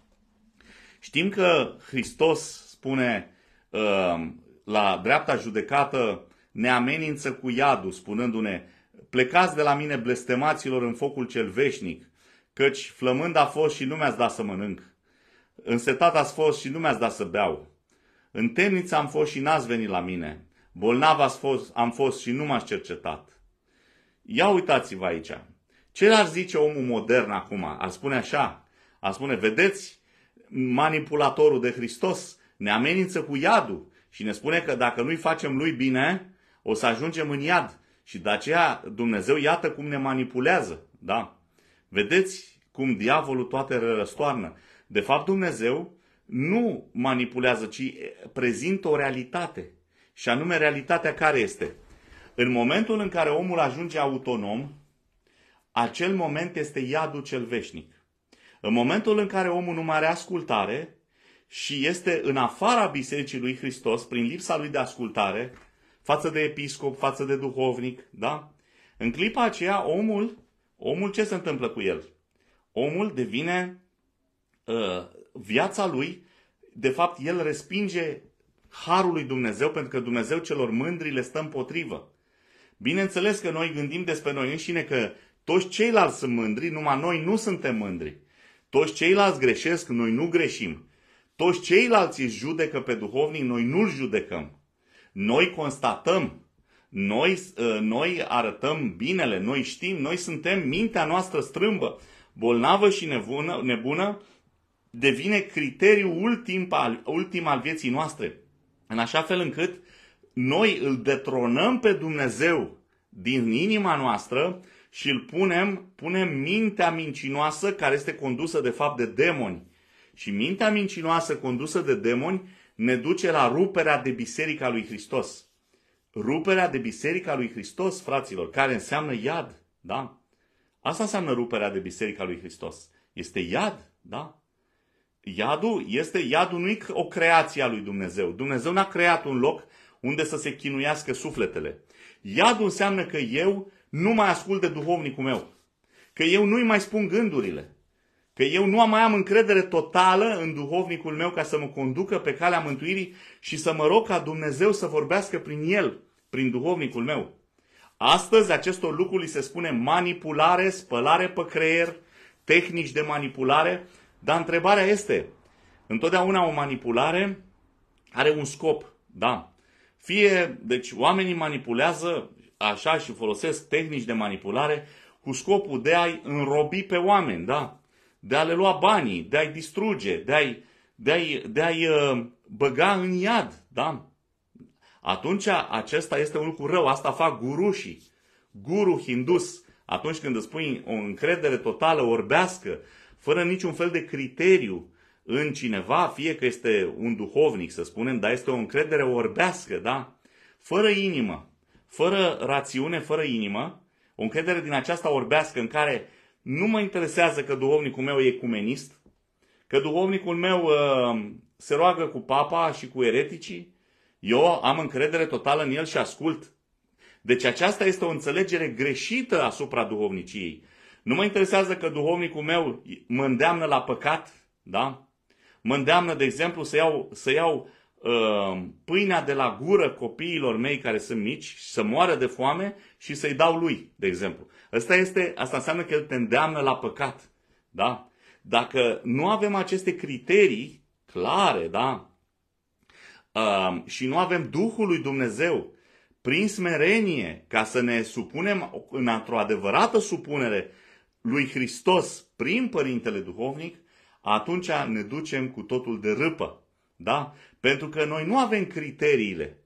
Știm că Hristos spune uh, la dreapta judecată ne amenință cu iadul, spunându-ne, plecați de la mine blestemaților în focul cel veșnic, căci flămând a fost și nu mi-ați dat să mănânc, însetat ați fost și nu mi-ați dat să beau, în temniță am fost și n-ați venit la mine, bolnav ați fost, am fost și nu m-ați cercetat. Ia uitați-vă aici, ce ar zice omul modern acum? Ar spune așa, ar spune, vedeți, manipulatorul de Hristos ne amenință cu iadul și ne spune că dacă nu-i facem lui bine, o să ajungem în iad. Și de aceea Dumnezeu iată cum ne manipulează. Da? Vedeți cum diavolul toate răstoarnă. De fapt Dumnezeu nu manipulează, ci prezintă o realitate. Și anume realitatea care este? În momentul în care omul ajunge autonom, acel moment este iadul cel veșnic. În momentul în care omul nu mai are ascultare și este în afara Bisericii lui Hristos, prin lipsa lui de ascultare, față de episcop, față de duhovnic, da? În clipa aceea, omul, omul ce se întâmplă cu el? Omul devine uh, viața lui, de fapt, el respinge harul lui Dumnezeu, pentru că Dumnezeu celor mândri le stă împotrivă. Bineînțeles că noi gândim despre noi înșine că toți ceilalți sunt mândri, numai noi nu suntem mândri. Toți ceilalți greșesc, noi nu greșim. Toți ceilalți își judecă pe duhovnic, noi nu-l judecăm. Noi constatăm, noi, ă, noi arătăm binele, noi știm, noi suntem, mintea noastră strâmbă, bolnavă și nebună, nebună devine criteriul ultim al, ultim al vieții noastre. În așa fel încât noi îl detronăm pe Dumnezeu din inima noastră și îl punem, punem mintea mincinoasă care este condusă de fapt de demoni. Și mintea mincinoasă condusă de demoni ne duce la ruperea de Biserica lui Hristos. Ruperea de Biserica lui Hristos, fraților, care înseamnă iad, da? Asta înseamnă ruperea de Biserica lui Hristos. Este iad, da? Iadul este, iadul nu o creație a lui Dumnezeu. Dumnezeu n-a creat un loc unde să se chinuiască sufletele. Iadul înseamnă că eu nu mai ascult de duhovnicul meu. Că eu nu-i mai spun gândurile că eu nu mai am încredere totală în duhovnicul meu ca să mă conducă pe calea mântuirii și să mă rog ca Dumnezeu să vorbească prin el, prin duhovnicul meu. Astăzi acestor lucruri se spune manipulare, spălare pe creier, tehnici de manipulare, dar întrebarea este, întotdeauna o manipulare are un scop, da. Fie, deci oamenii manipulează așa și folosesc tehnici de manipulare cu scopul de a-i înrobi pe oameni, da de a le lua banii, de a-i distruge, de a-i, de a-i, de a-i uh, băga în iad, da? Atunci acesta este un lucru rău, asta fac gurușii. Guru hindus, atunci când îți pui o încredere totală orbească, fără niciun fel de criteriu în cineva, fie că este un duhovnic, să spunem, dar este o încredere orbească, da? Fără inimă, fără rațiune, fără inimă, o încredere din aceasta orbească în care nu mă interesează că duhovnicul meu e ecumenist, că duhovnicul meu uh, se roagă cu papa și cu ereticii. Eu am încredere totală în el și ascult. Deci aceasta este o înțelegere greșită asupra duhovniciei. Nu mă interesează că duhovnicul meu mă îndeamnă la păcat, da? Mă îndeamnă, de exemplu, să iau, să iau uh, pâinea de la gură copiilor mei care sunt mici, să moară de foame și să-i dau lui, de exemplu. Asta, este, asta înseamnă că El te îndeamnă la păcat. Da? Dacă nu avem aceste criterii clare, da? Uh, și nu avem Duhul lui Dumnezeu prin smerenie ca să ne supunem în o adevărată supunere lui Hristos prin Părintele Duhovnic, atunci ne ducem cu totul de râpă. Da? Pentru că noi nu avem criteriile.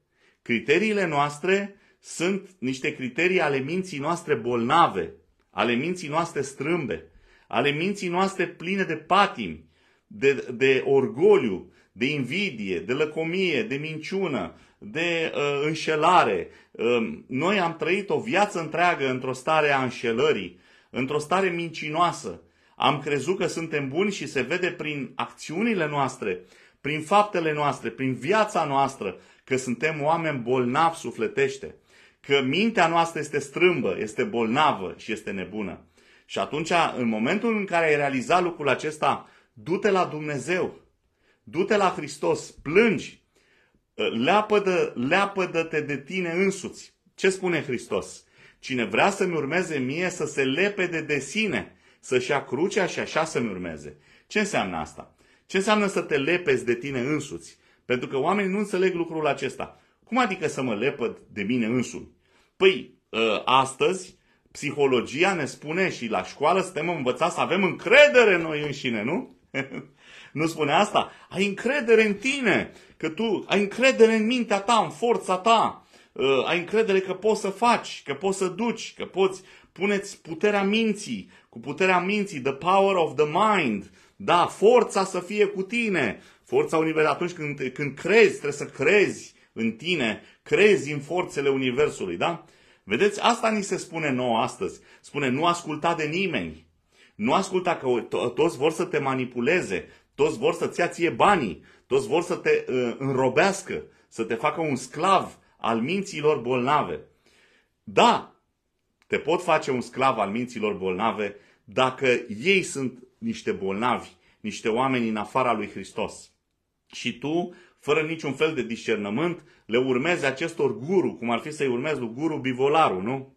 Criteriile noastre sunt niște criterii ale minții noastre bolnave, ale minții noastre strâmbe, ale minții noastre pline de patimi, de, de orgoliu, de invidie, de lăcomie, de minciună, de uh, înșelare. Uh, noi am trăit o viață întreagă într-o stare a înșelării, într-o stare mincinoasă. Am crezut că suntem buni și se vede prin acțiunile noastre, prin faptele noastre, prin viața noastră, că suntem oameni bolnavi sufletește că mintea noastră este strâmbă, este bolnavă și este nebună. Și atunci, în momentul în care ai realizat lucrul acesta, du-te la Dumnezeu, du-te la Hristos, plângi, leapădă, leapădă-te de tine însuți. Ce spune Hristos? Cine vrea să-mi urmeze mie să se lepede de sine, să-și ia crucea și așa să-mi urmeze. Ce înseamnă asta? Ce înseamnă să te lepezi de tine însuți? Pentru că oamenii nu înțeleg lucrul acesta. Cum adică să mă lepăd de mine însumi? Păi, ă, astăzi, psihologia ne spune și la școală suntem învățați să avem încredere în noi înșine, nu? nu spune asta? Ai încredere în tine, că tu ai încredere în mintea ta, în forța ta, ă, ai încredere că poți să faci, că poți să duci, că poți, puneți puterea minții, cu puterea minții, the power of the mind, da, forța să fie cu tine, forța universă, atunci când, când crezi, trebuie să crezi, în tine, crezi în forțele Universului, da? Vedeți, asta ni se spune nouă astăzi. Spune, nu asculta de nimeni. Nu asculta că toți vor să te manipuleze, toți vor să-ți ia ție banii, toți vor să te uh, înrobească, să te facă un sclav al minților bolnave. Da, te pot face un sclav al minților bolnave dacă ei sunt niște bolnavi, niște oameni în afara lui Hristos. Și tu fără niciun fel de discernământ, le urmeze acestor guru, cum ar fi să-i urmezi lui guru Bivolaru, nu?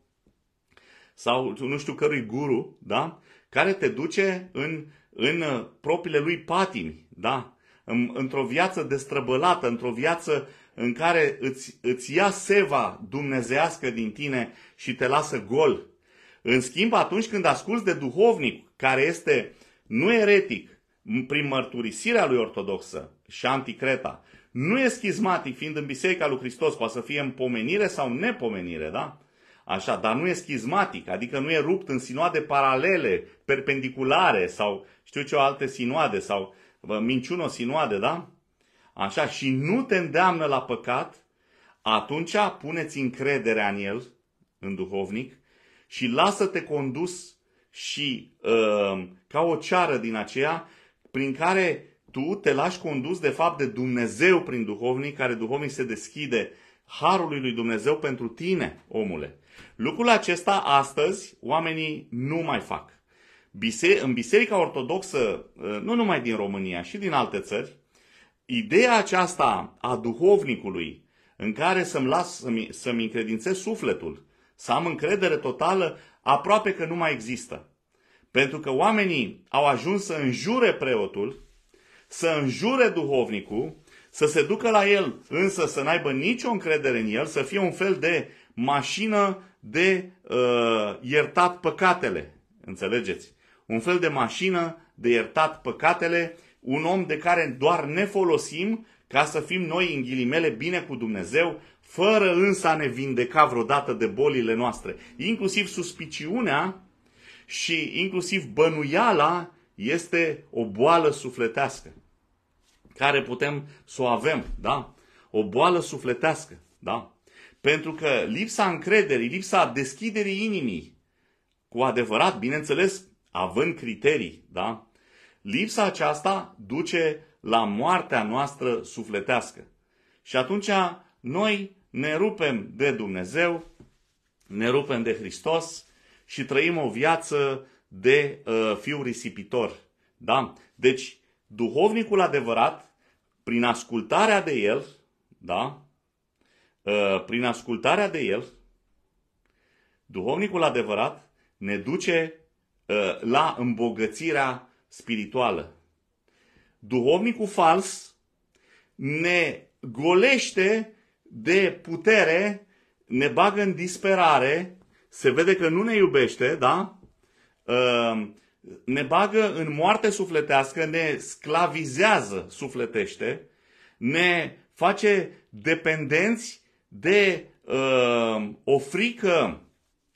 Sau nu știu cărui guru, da? Care te duce în, în uh, propriile lui patini, da? Într-o viață destrăbălată, într-o viață în care îți, îți ia seva dumnezească din tine și te lasă gol. În schimb, atunci când asculți de duhovnic, care este nu eretic, prin mărturisirea lui ortodoxă și anticreta, nu e schismatic, fiind în Biserica lui Hristos, poate să fie în pomenire sau nepomenire, da? Așa, dar nu e schismatic, adică nu e rupt în sinoade paralele, perpendiculare sau știu ce alte sinoade sau minciună sinoade, da? Așa, și nu te îndeamnă la păcat, atunci puneți încredere în el, în duhovnic, și lasă-te condus și uh, ca o ceară din aceea prin care tu te lași condus de fapt de Dumnezeu prin duhovnic, care duhovnic se deschide harului lui Dumnezeu pentru tine, omule. Lucrul acesta astăzi oamenii nu mai fac. Bise- în Biserica Ortodoxă, eh, nu numai din România, și din alte țări, ideea aceasta a duhovnicului, în care să-mi las, să-mi, să-mi încredințez sufletul, să am încredere totală, aproape că nu mai există. Pentru că oamenii au ajuns să înjure preotul, să înjure duhovnicul, să se ducă la el, însă să n-aibă nicio încredere în el, să fie un fel de mașină de uh, iertat păcatele. Înțelegeți? Un fel de mașină de iertat păcatele, un om de care doar ne folosim ca să fim noi, în ghilimele, bine cu Dumnezeu, fără însă a ne vindeca vreodată de bolile noastre. Inclusiv suspiciunea și inclusiv bănuiala este o boală sufletească care putem să o avem, da? O boală sufletească, da? Pentru că lipsa încrederii, lipsa deschiderii inimii, cu adevărat, bineînțeles, având criterii, da? Lipsa aceasta duce la moartea noastră sufletească. Și atunci noi ne rupem de Dumnezeu, ne rupem de Hristos și trăim o viață de uh, fiu risipitor. Da? Deci, duhovnicul adevărat prin ascultarea de el, da? Ă, prin ascultarea de el, duhovnicul adevărat ne duce ă, la îmbogățirea spirituală. Duhovnicul fals ne golește de putere, ne bagă în disperare, se vede că nu ne iubește, da? Ă, ne bagă în moarte sufletească, ne sclavizează sufletește, ne face dependenți de uh, o frică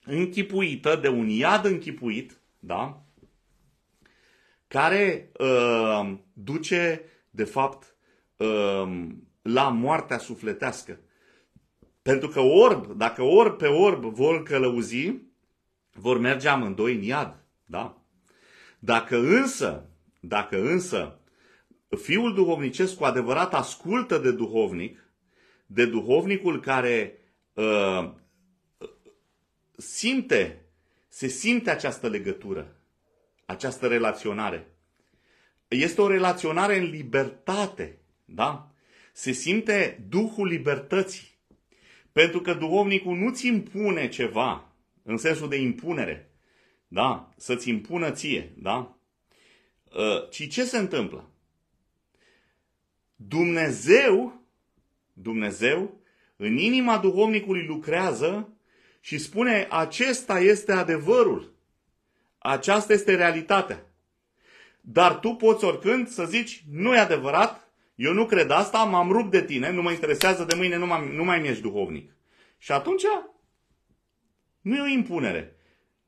închipuită, de un iad închipuit, da? care uh, duce, de fapt, uh, la moartea sufletească. Pentru că orb, dacă orb pe orb vor călăuzi, vor merge amândoi în iad. Da? Dacă însă, dacă însă fiul duhovnicesc cu adevărat ascultă de duhovnic, de duhovnicul care uh, simte, se simte această legătură, această relaționare. Este o relaționare în libertate, da? Se simte Duhul libertății. Pentru că duhovnicul nu-ți impune ceva, în sensul de impunere, da? Să-ți impună ție, da? Ă, ci ce se întâmplă? Dumnezeu, Dumnezeu, în inima duhovnicului lucrează și spune acesta este adevărul. Aceasta este realitatea. Dar tu poți oricând să zici, nu e adevărat, eu nu cred asta, m-am rupt de tine, nu mă interesează de mâine, nu mai, nu mai mi ești duhovnic. Și atunci nu e o impunere.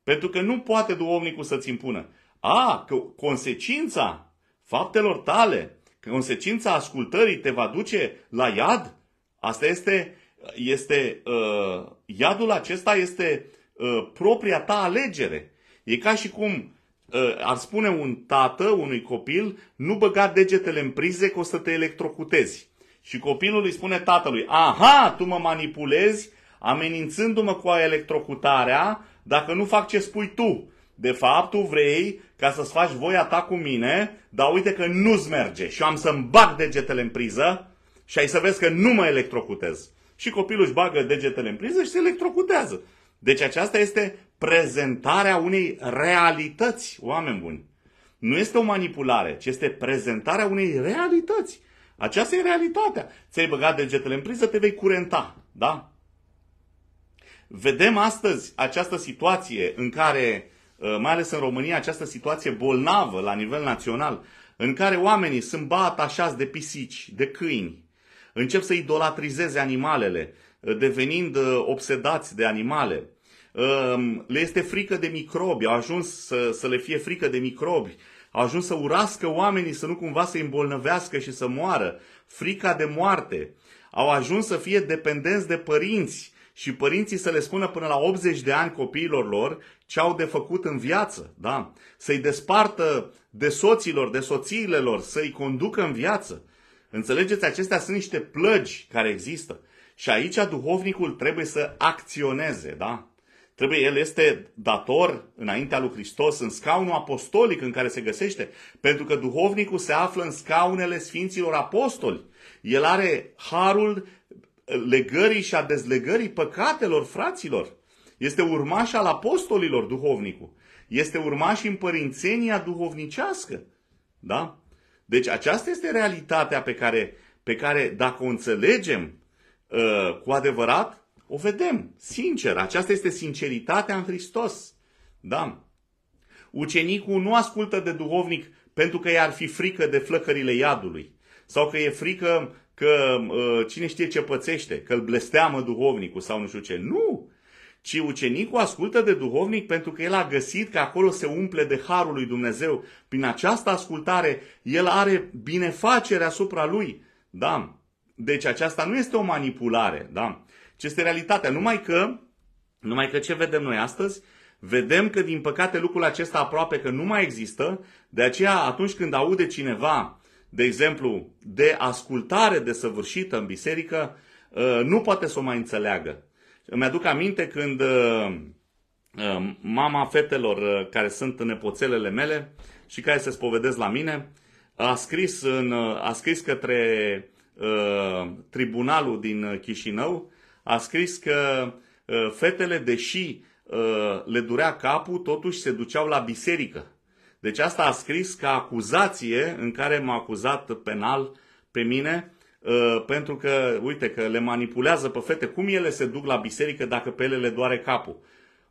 Pentru că nu poate duhovnicul să-ți impună. A, că consecința faptelor tale, că consecința ascultării te va duce la iad? Asta este, este uh, iadul acesta este uh, propria ta alegere. E ca și cum uh, ar spune un tată unui copil, nu băga degetele în prize că o să te electrocutezi. Și copilul îi spune tatălui, aha, tu mă manipulezi amenințându-mă cu electrocutarea dacă nu fac ce spui tu. De fapt, tu vrei ca să-ți faci voia ta cu mine, dar uite că nu-ți merge și eu am să-mi bag degetele în priză și ai să vezi că nu mă electrocutez. Și copilul își bagă degetele în priză și se electrocutează. Deci aceasta este prezentarea unei realități, oameni buni. Nu este o manipulare, ci este prezentarea unei realități. Aceasta e realitatea. Ți-ai băgat degetele în priză, te vei curenta. Da? Vedem astăzi această situație în care, uh, mai ales în România, această situație bolnavă la nivel național, în care oamenii sunt ba atașați de pisici, de câini, încep să idolatrizeze animalele, uh, devenind uh, obsedați de animale. Um, le este frică de microbi, au ajuns să, să le fie frică de microbi, au ajuns să urască oamenii să nu cumva să îi îmbolnăvească și să moară, frica de moarte, au ajuns să fie dependenți de părinți și părinții să le spună până la 80 de ani copiilor lor ce au de făcut în viață, da? Să-i despartă de soților, de soțiile lor, să-i conducă în viață. Înțelegeți, acestea sunt niște plăgi care există. Și aici duhovnicul trebuie să acționeze, da? Trebuie, el este dator înaintea lui Hristos, în scaunul apostolic în care se găsește, pentru că duhovnicul se află în scaunele Sfinților Apostoli. El are harul legării și a dezlegării păcatelor fraților. Este urmaș al apostolilor duhovnicul. Este urmaș în părințenia duhovnicească. Da? Deci aceasta este realitatea pe care, pe care dacă o înțelegem uh, cu adevărat, o vedem, sincer. Aceasta este sinceritatea în Hristos. Da? Ucenicul nu ascultă de duhovnic pentru că i-ar fi frică de flăcările iadului sau că e frică că uh, cine știe ce pățește, că îl blesteamă duhovnicul sau nu știu ce. Nu! Ci ucenicul ascultă de duhovnic pentru că el a găsit că acolo se umple de harul lui Dumnezeu. Prin această ascultare, el are binefacere asupra lui. Da? Deci aceasta nu este o manipulare, da? Ce este realitatea. Numai că, numai că ce vedem noi astăzi, vedem că din păcate lucrul acesta aproape că nu mai există, de aceea atunci când aude cineva de exemplu, de ascultare de săvârșită în biserică, uh, nu poate să o mai înțeleagă. Îmi aduc aminte când uh, uh, mama fetelor care sunt nepoțelele mele și care se spovedesc la mine, a scris, în, a scris către tribunalul din Chișinău, a scris că fetele, deși le durea capul, totuși se duceau la biserică. Deci asta a scris ca acuzație în care m-a acuzat penal pe mine uh, pentru că, uite, că le manipulează pe fete. Cum ele se duc la biserică dacă pe ele le doare capul?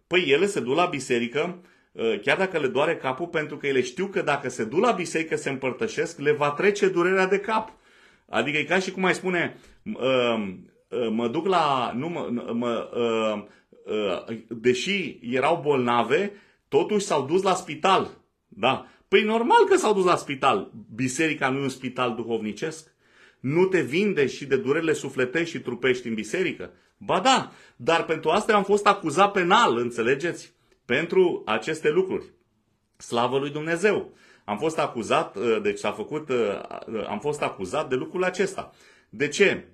Păi ele se duc la biserică uh, chiar dacă le doare capul pentru că ele știu că dacă se duc la biserică se împărtășesc, le va trece durerea de cap. Adică e ca și cum ai spune, uh, mă duc la... Nu, mă, mă, deși erau bolnave, totuși s-au dus la spital da? Păi normal că s-au dus la spital. Biserica nu e un spital duhovnicesc? Nu te vinde și de durerile sufletești și trupești în biserică? Ba da, dar pentru asta am fost acuzat penal, înțelegeți? Pentru aceste lucruri. Slavă lui Dumnezeu! Am fost acuzat, uh, deci s-a făcut, uh, uh, am fost acuzat de lucrul acesta. De ce?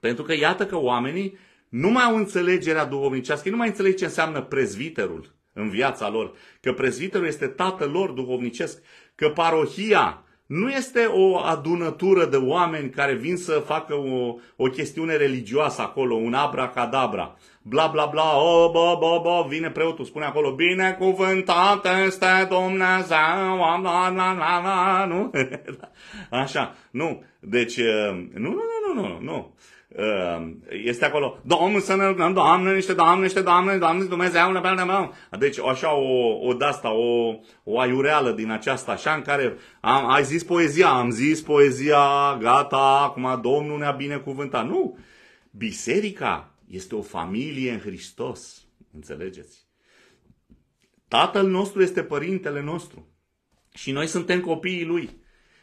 Pentru că iată că oamenii nu mai au înțelegerea duhovnicească, nu mai înțeleg ce înseamnă prezviterul în viața lor, că prezbiterul este tatăl lor duhovnicesc, că parohia nu este o adunătură de oameni care vin să facă o, o chestiune religioasă acolo, un abracadabra. Bla, bla, bla, o, oh, bo, bo, bo, vine preotul, spune acolo, binecuvântat este Dumnezeu, la, la, la, la, nu? Da. Așa, nu. Deci, eh, nu, nu, nu, nu, nu, nu. Um, este acolo, Domnul să ne, rugăm, Doamne, niște, doamne, niște, doamne, Doamne, Dumnezeu, ne pe Deci așa o, o dasta, o, o aiureală din aceasta, așa în care am, ai zis poezia, am zis poezia, gata, acum Domnul ne-a binecuvântat. Nu, biserica este o familie în Hristos, înțelegeți? Tatăl nostru este părintele nostru și noi suntem copiii lui.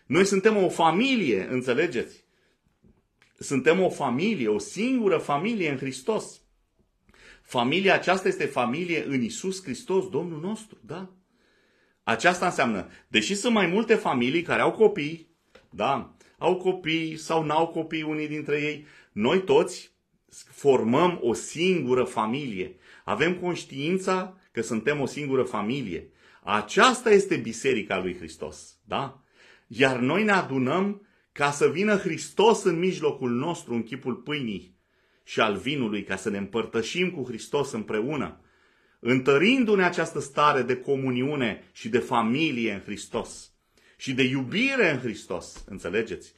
Noi suntem o familie, înțelegeți? Suntem o familie, o singură familie în Hristos. Familia aceasta este familie în Isus Hristos, Domnul nostru, da? Aceasta înseamnă, deși sunt mai multe familii care au copii, da, au copii sau n-au copii unii dintre ei, noi toți formăm o singură familie. Avem conștiința că suntem o singură familie. Aceasta este biserica lui Hristos, da? Iar noi ne adunăm ca să vină Hristos în mijlocul nostru în chipul pâinii și al vinului, ca să ne împărtășim cu Hristos împreună, întărindu-ne această stare de comuniune și de familie în Hristos și de iubire în Hristos, înțelegeți?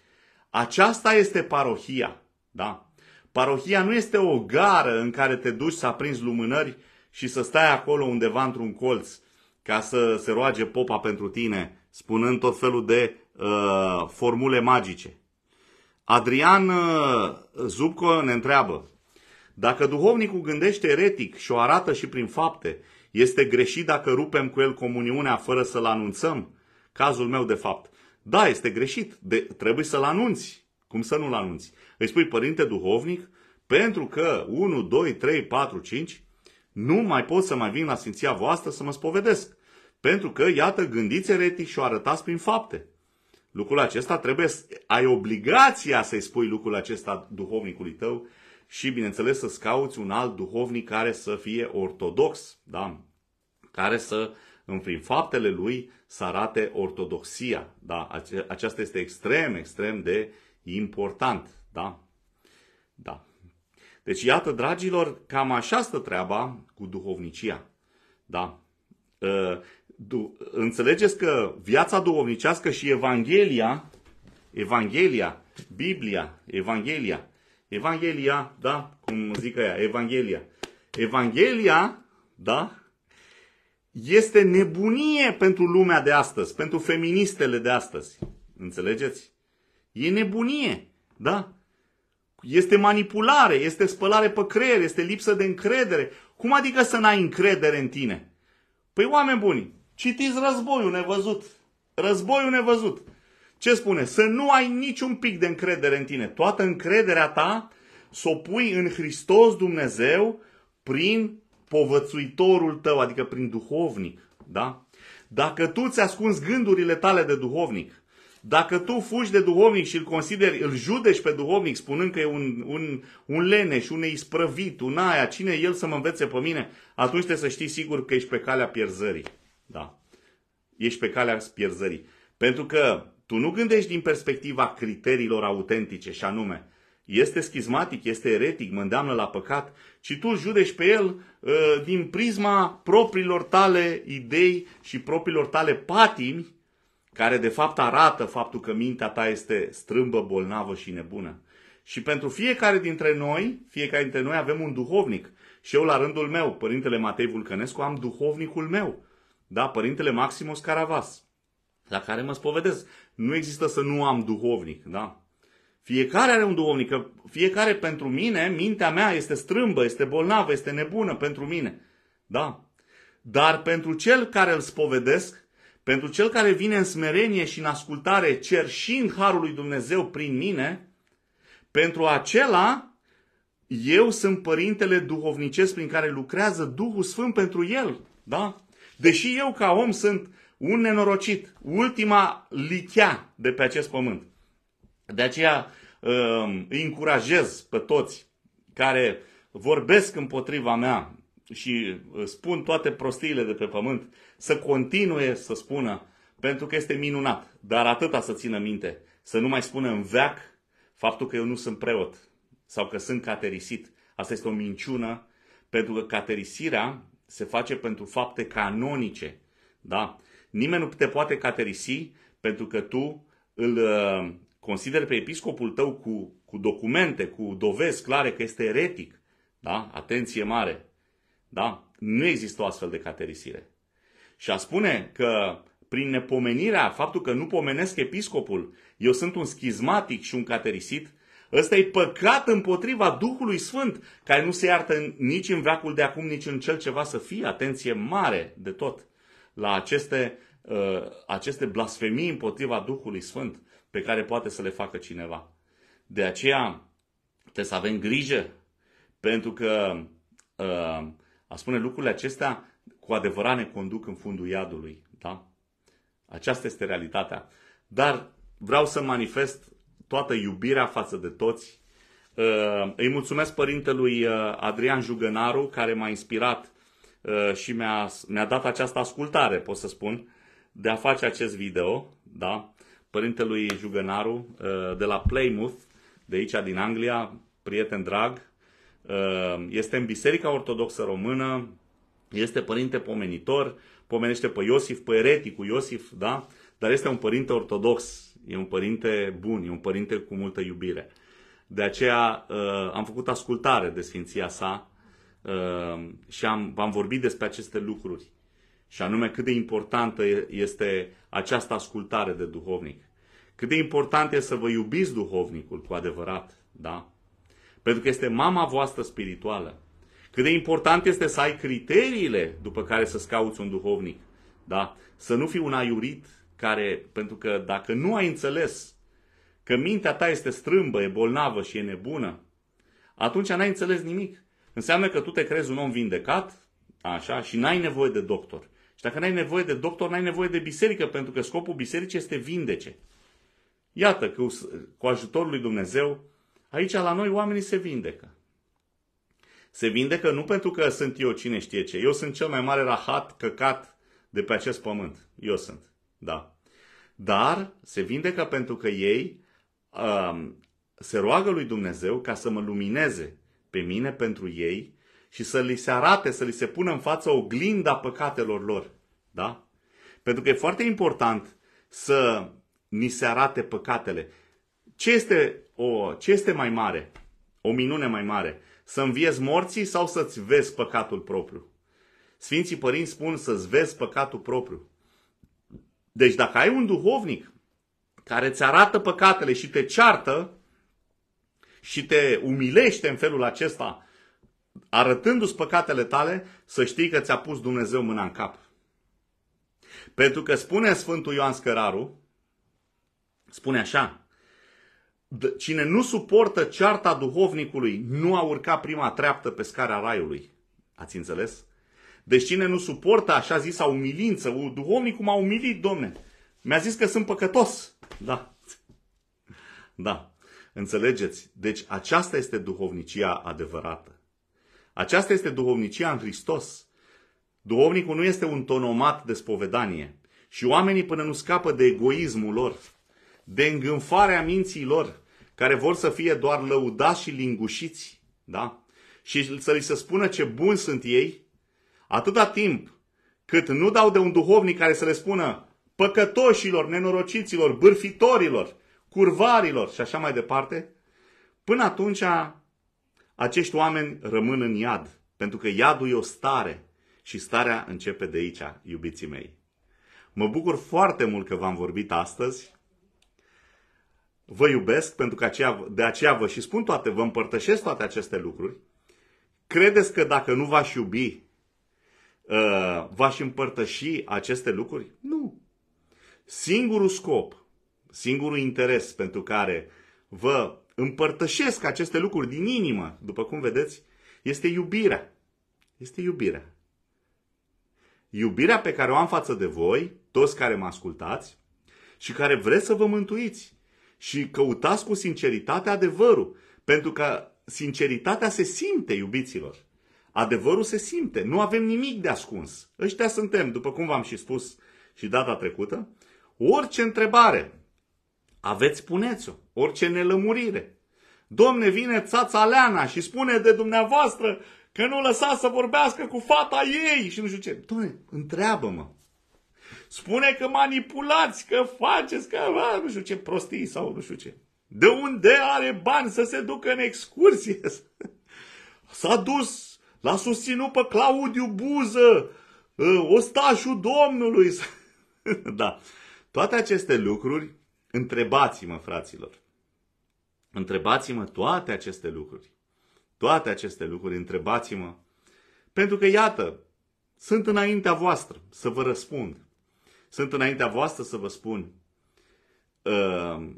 Aceasta este parohia, da? Parohia nu este o gară în care te duci să aprinzi lumânări și să stai acolo undeva într-un colț ca să se roage popa pentru tine, spunând tot felul de Uh, formule magice. Adrian uh, Zubco ne întreabă, dacă duhovnicul gândește eretic și o arată și prin fapte, este greșit dacă rupem cu el comuniunea fără să-l anunțăm? Cazul meu de fapt. Da, este greșit. De, trebuie să-l anunți. Cum să nu-l anunți? Îi spui, părinte duhovnic, pentru că 1, 2, 3, 4, 5, nu mai pot să mai vin la simția voastră să mă spovedesc. Pentru că, iată, gândiți eretic și o arătați prin fapte. Lucrul acesta trebuie, ai obligația să-i spui lucrul acesta duhovnicului tău și, bineînțeles, să cauți un alt duhovnic care să fie ortodox, da? care să, în prin faptele lui, să arate ortodoxia. Da? Aceasta este extrem, extrem de important. Da? Da. Deci, iată, dragilor, cam așa stă treaba cu duhovnicia. Da? Uh, înțelegeți că viața duhovnicească și Evanghelia, Evanghelia, Biblia, Evanghelia, Evanghelia, da, cum zic aia, Evanghelia. Evanghelia, da, este nebunie pentru lumea de astăzi, pentru feministele de astăzi. Înțelegeți? E nebunie, da? Este manipulare, este spălare pe creier, este lipsă de încredere. Cum adică să n-ai încredere în tine? Păi oameni buni, citiți războiul nevăzut. Războiul nevăzut. Ce spune? Să nu ai niciun pic de încredere în tine. Toată încrederea ta să o pui în Hristos Dumnezeu prin povățuitorul tău, adică prin duhovnic. Da? Dacă tu ți ascunzi gândurile tale de duhovnic, dacă tu fugi de duhovnic și îl consideri, îl judeci pe duhovnic spunând că e un, un, un leneș, un isprăvit, un aia, cine e el să mă învețe pe mine, atunci trebuie să știi sigur că ești pe calea pierzării. Da. Ești pe calea pierzării. Pentru că tu nu gândești din perspectiva criteriilor autentice și anume, este schismatic, este eretic, mă îndeamnă la păcat, ci tu judești pe el uh, din prisma propriilor tale idei și propriilor tale patimi care de fapt arată faptul că mintea ta este strâmbă, bolnavă și nebună. Și pentru fiecare dintre noi, fiecare dintre noi avem un duhovnic. Și eu la rândul meu, Părintele Matei Vulcănescu, am duhovnicul meu. Da, Părintele Maximus Caravas, la care mă spovedesc. Nu există să nu am duhovnic, da? Fiecare are un duhovnic, că fiecare pentru mine, mintea mea este strâmbă, este bolnavă, este nebună pentru mine. Da? Dar pentru cel care îl spovedesc, pentru cel care vine în smerenie și în ascultare, cerșind harul lui Dumnezeu prin mine, pentru acela eu sunt părintele duhovnicesc prin care lucrează Duhul Sfânt pentru el. Da? Deși eu ca om sunt un nenorocit, ultima lichea de pe acest pământ. De aceea um, îi încurajez pe toți care vorbesc împotriva mea și uh, spun toate prostiile de pe pământ să continue să spună, pentru că este minunat. Dar atâta să țină minte, să nu mai spună în veac faptul că eu nu sunt preot sau că sunt caterisit. Asta este o minciună, pentru că caterisirea se face pentru fapte canonice. Da? Nimeni nu te poate caterisi pentru că tu îl uh, consideri pe episcopul tău cu, cu documente, cu dovezi clare că este eretic. Da? Atenție mare! Da? Nu există o astfel de caterisire. Și a spune că prin nepomenirea, faptul că nu pomenesc episcopul, eu sunt un schismatic și un caterisit, ăsta e păcat împotriva Duhului Sfânt, care nu se iartă nici în veacul de acum, nici în cel ceva să fie. Atenție mare de tot la aceste, uh, aceste blasfemii împotriva Duhului Sfânt pe care poate să le facă cineva. De aceea trebuie să avem grijă, pentru că uh, a spune lucrurile acestea cu adevărat ne conduc în fundul iadului. Da? Aceasta este realitatea. Dar vreau să manifest toată iubirea față de toți. Uh, îi mulțumesc părintelui uh, Adrian Jugănaru care m-a inspirat uh, și mi-a, mi-a dat această ascultare, pot să spun, de a face acest video. Da? Părintelui Jugănaru de la Playmouth, de aici din Anglia, prieten drag, Ehm, este în Biserica Ortodoxă Română, este părinte pomenitor, pomenește pe Iosif, pe ereticul Iosif, da? Dar este un părinte ortodox, e un părinte bun, e un părinte cu multă iubire. De aceea ehm, am făcut ascultare de Sfinția sa ehm, și am, am vorbit despre aceste lucruri. Și anume cât de importantă este această ascultare de duhovnic. Cât de important e să vă iubiți duhovnicul cu adevărat, da? Pentru că este mama voastră spirituală. Cât de important este să ai criteriile după care să-ți cauți un duhovnic. Da? Să nu fii un aiurit care, pentru că dacă nu ai înțeles că mintea ta este strâmbă, e bolnavă și e nebună, atunci n-ai înțeles nimic. Înseamnă că tu te crezi un om vindecat, așa, și n-ai nevoie de doctor. Și dacă n-ai nevoie de doctor, n-ai nevoie de biserică, pentru că scopul bisericii este vindece. Iată că cu ajutorul lui Dumnezeu Aici la noi oamenii se vindecă. Se vindecă nu pentru că sunt eu cine știe ce. Eu sunt cel mai mare rahat, căcat de pe acest pământ. Eu sunt. Da. Dar se vindecă pentru că ei um, se roagă lui Dumnezeu ca să mă lumineze pe mine pentru ei și să li se arate, să li se pună în față oglinda păcatelor lor. Da? Pentru că e foarte important să ni se arate păcatele. Ce este o, ce este mai mare? O minune mai mare. Să înviezi morții sau să-ți vezi păcatul propriu? Sfinții părinți spun să-ți vezi păcatul propriu. Deci dacă ai un duhovnic care îți arată păcatele și te ceartă și te umilește în felul acesta, arătându-ți păcatele tale, să știi că ți-a pus Dumnezeu mâna în cap. Pentru că spune Sfântul Ioan Scăraru, spune așa, cine nu suportă cearta duhovnicului nu a urcat prima treaptă pe scara raiului. Ați înțeles? Deci cine nu suportă așa zisa umilință, duhovnicul m-a umilit, domne. Mi-a zis că sunt păcătos. Da. Da. Înțelegeți? Deci aceasta este duhovnicia adevărată. Aceasta este duhovnicia în Hristos. Duhovnicul nu este un tonomat de spovedanie. Și oamenii până nu scapă de egoismul lor, de îngânfarea lor, care vor să fie doar lăudați și lingușiți, da? Și să li se spună ce buni sunt ei, atâta timp cât nu dau de un duhovnic care să le spună păcătoșilor, nenorociților, bârfitorilor, curvarilor și așa mai departe, până atunci acești oameni rămân în iad, pentru că iadul e o stare și starea începe de aici, iubiții mei. Mă bucur foarte mult că v-am vorbit astăzi vă iubesc, pentru că aceea, de aceea vă și spun toate, vă împărtășesc toate aceste lucruri. Credeți că dacă nu v-aș iubi, uh, v-aș împărtăși aceste lucruri? Nu. Singurul scop, singurul interes pentru care vă împărtășesc aceste lucruri din inimă, după cum vedeți, este iubirea. Este iubirea. Iubirea pe care o am față de voi, toți care mă ascultați, și care vreți să vă mântuiți și căutați cu sinceritate adevărul. Pentru că sinceritatea se simte, iubiților. Adevărul se simte. Nu avem nimic de ascuns. Ăștia suntem, după cum v-am și spus și data trecută. Orice întrebare aveți, puneți-o. Orice nelămurire. Domne, vine țața Leana și spune de dumneavoastră că nu lăsa să vorbească cu fata ei și nu știu ce. Domne, întreabă-mă spune că manipulați, că faceți, că a, nu știu ce prostii sau nu știu ce. De unde are bani să se ducă în excursie? S-a dus, l-a susținut pe Claudiu Buză, ă, ostașul Domnului. Da. Toate aceste lucruri, întrebați-mă, fraților. Întrebați-mă toate aceste lucruri. Toate aceste lucruri, întrebați-mă. Pentru că, iată, sunt înaintea voastră să vă răspund. Sunt înaintea voastră să vă spun uh,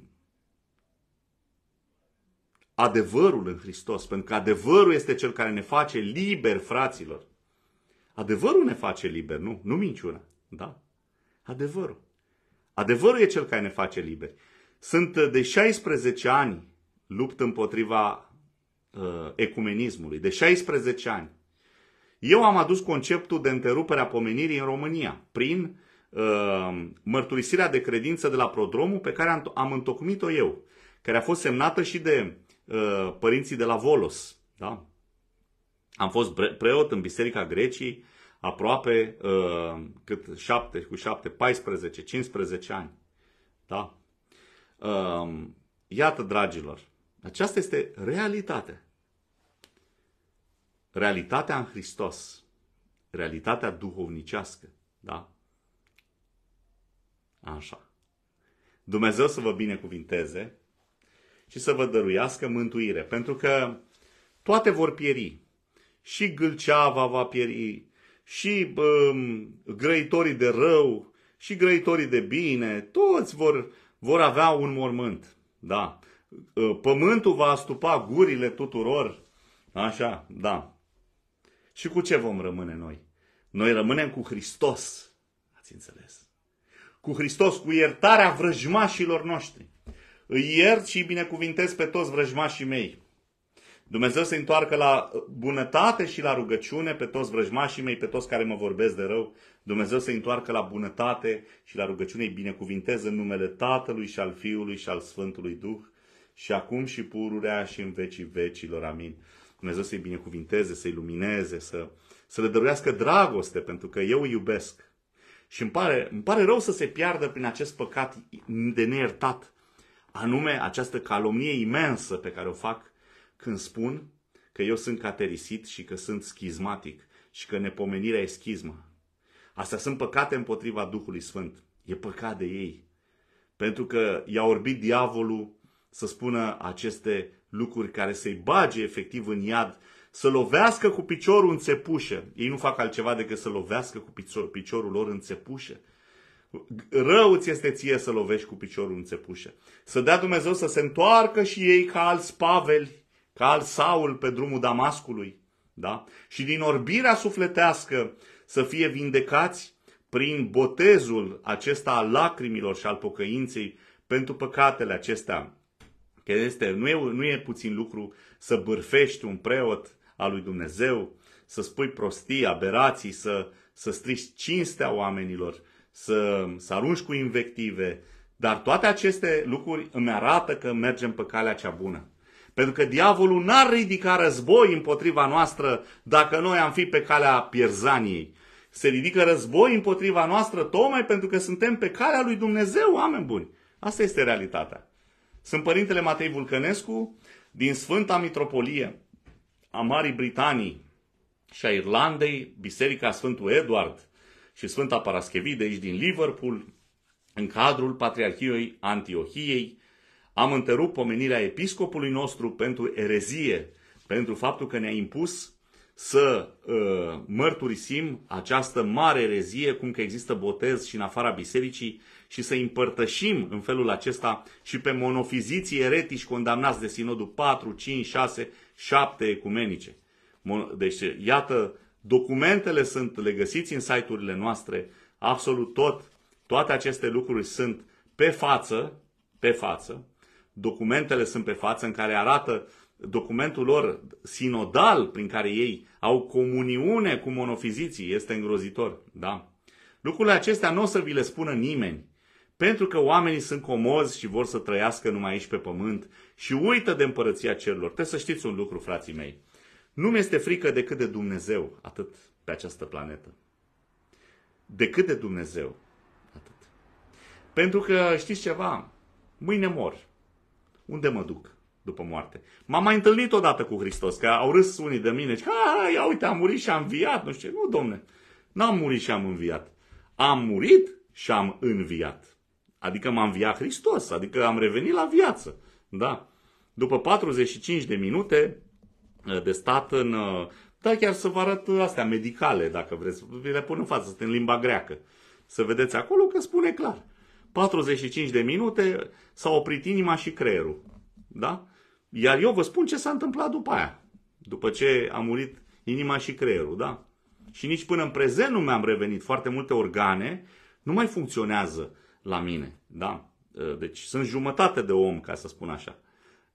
adevărul în Hristos, pentru că adevărul este cel care ne face liber, fraților. Adevărul ne face liber, nu? Nu minciuna, da? Adevărul. Adevărul e cel care ne face liberi. Sunt uh, de 16 ani lupt împotriva uh, ecumenismului. De 16 ani. Eu am adus conceptul de întrerupere a pomenirii în România prin Uh, mărturisirea de credință de la prodromul pe care am întocmit-o eu, care a fost semnată și de uh, părinții de la Volos. Da? Am fost preot în Biserica Grecii aproape uh, cât 7, cu 7, 14, 15 ani. Da? Iată, dragilor, aceasta este realitatea. Realitatea în Hristos. Realitatea duhovnicească. Da? Așa. Dumnezeu să vă binecuvinteze și să vă dăruiască mântuire. Pentru că toate vor pieri. Și gâlceava va pieri, și bă, grăitorii de rău, și grăitorii de bine, toți vor, vor avea un mormânt. Da. Ă, pământul va astupa gurile tuturor. Așa, da. Și cu ce vom rămâne noi? Noi rămânem cu Hristos. Ați înțeles? cu Hristos, cu iertarea vrăjmașilor noștri. Îi iert și binecuvintez pe toți vrăjmașii mei. Dumnezeu se întoarcă la bunătate și la rugăciune pe toți vrăjmașii mei, pe toți care mă vorbesc de rău. Dumnezeu se întoarcă la bunătate și la rugăciune îi binecuvintez în numele Tatălui și al Fiului și al Sfântului Duh și acum și pururea și în vecii vecilor. Amin. Dumnezeu să-i binecuvinteze, să-i lumineze, să, să le dăruiască dragoste, pentru că eu îi iubesc. Și îmi pare, îmi pare rău să se piardă prin acest păcat de neiertat, anume această calomnie imensă pe care o fac când spun că eu sunt caterisit și că sunt schizmatic și că nepomenirea e schismă. Astea sunt păcate împotriva Duhului Sfânt. E păcat de ei. Pentru că i-a orbit diavolul să spună aceste lucruri care să-i bage efectiv în iad să lovească cu piciorul în țepușă. Ei nu fac altceva decât să lovească cu piciorul lor în țepușă. Rău ți este ție să lovești cu piciorul în țepușă. Să dea Dumnezeu să se întoarcă și ei ca alți Paveli, ca al Saul pe drumul Damascului. Da? Și din orbirea sufletească să fie vindecați prin botezul acesta al lacrimilor și al pocăinței pentru păcatele acestea. Că este, nu, e, nu e puțin lucru să bârfești un preot a lui Dumnezeu, să spui prostii, aberații, să, să strici cinstea oamenilor, să, să arunci cu invective. Dar toate aceste lucruri îmi arată că mergem pe calea cea bună. Pentru că diavolul n-ar ridica război împotriva noastră dacă noi am fi pe calea pierzaniei. Se ridică război împotriva noastră tocmai pentru că suntem pe calea lui Dumnezeu, oameni buni. Asta este realitatea. Sunt părintele Matei Vulcănescu din Sfânta Mitropolie, a Marii Britanii și a Irlandei, Biserica Sfântul Edward și Sfânta Paraschevii de aici din Liverpool, în cadrul Patriarhiei Antiohiei, am întărupt pomenirea episcopului nostru pentru erezie, pentru faptul că ne-a impus să uh, mărturisim această mare erezie, cum că există botez și în afara bisericii, și să împărtășim în felul acesta și pe monofiziții eretici condamnați de Sinodul 4, 5, 6 șapte ecumenice. Deci, iată, documentele sunt, le găsiți în site-urile noastre, absolut tot, toate aceste lucruri sunt pe față, pe față, documentele sunt pe față în care arată documentul lor sinodal prin care ei au comuniune cu monofiziții, este îngrozitor, da? Lucrurile acestea nu o să vi le spună nimeni. Pentru că oamenii sunt comozi și vor să trăiască numai aici pe pământ și uită de împărăția cerurilor. Trebuie să știți un lucru, frații mei. Nu mi-este frică decât de Dumnezeu, atât pe această planetă. Decât de Dumnezeu, atât. Pentru că știți ceva? Mâine mor. Unde mă duc după moarte? M-am mai întâlnit odată cu Hristos, că au râs unii de mine. Zic, ia uite, am murit și am înviat, nu știu. Nu, domne, n-am murit și am înviat. Am murit și am înviat. Adică m-a înviat Hristos, adică am revenit la viață. Da. După 45 de minute uh, de stat în... Uh, da, chiar să vă arăt astea medicale, dacă vreți. Vi le pun în față, sunt în limba greacă. Să vedeți acolo că spune clar. 45 de minute s-a oprit inima și creierul. Da? Iar eu vă spun ce s-a întâmplat după aia. După ce a murit inima și creierul, da? Și nici până în prezent nu mi-am revenit. Foarte multe organe nu mai funcționează la mine. Da? Ă, deci sunt jumătate de om, ca să spun așa.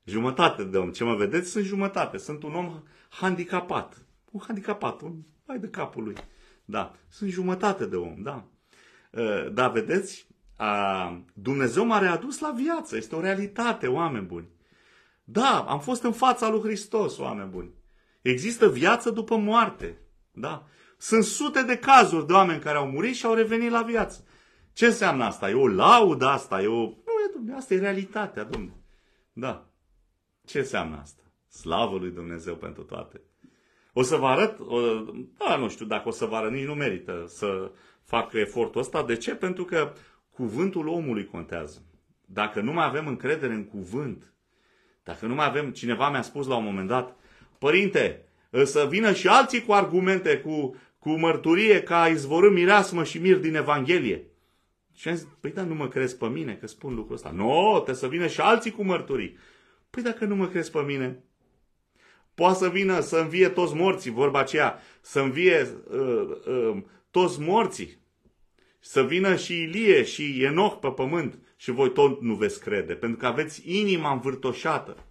Jumătate de om. Ce mă vedeți? Sunt jumătate. Sunt un om handicapat. Un handicapat, un mai de capul lui. Da. Sunt jumătate de om, da. Ă, da, vedeți? A, Dumnezeu m-a readus la viață. Este o realitate, oameni buni. Da, am fost în fața lui Hristos, oameni buni. Există viață după moarte. Da? Sunt sute de cazuri de oameni care au murit și au revenit la viață. Ce înseamnă asta? E o laudă asta? E o... Nu, e, Dumnezeu, asta e realitatea, domne. Da. Ce înseamnă asta? Slavă lui Dumnezeu pentru toate. O să vă arăt, o, da, nu știu dacă o să vă arăt, nici nu merită să fac efortul ăsta. De ce? Pentru că cuvântul omului contează. Dacă nu mai avem încredere în cuvânt, dacă nu mai avem, cineva mi-a spus la un moment dat, părinte, să vină și alții cu argumente, cu, cu mărturie ca a mireasmă și mir din Evanghelie. Și am zis, păi da, nu mă crezi pe mine că spun lucrul ăsta. Nu, no, trebuie să vină și alții cu mărturii. Păi dacă nu mă crezi pe mine, poate să vină să învie toți morții, vorba aceea, să învie uh, uh, toți morții, să vină și Ilie și Enoch pe pământ și voi tot nu veți crede, pentru că aveți inima învârtoșată.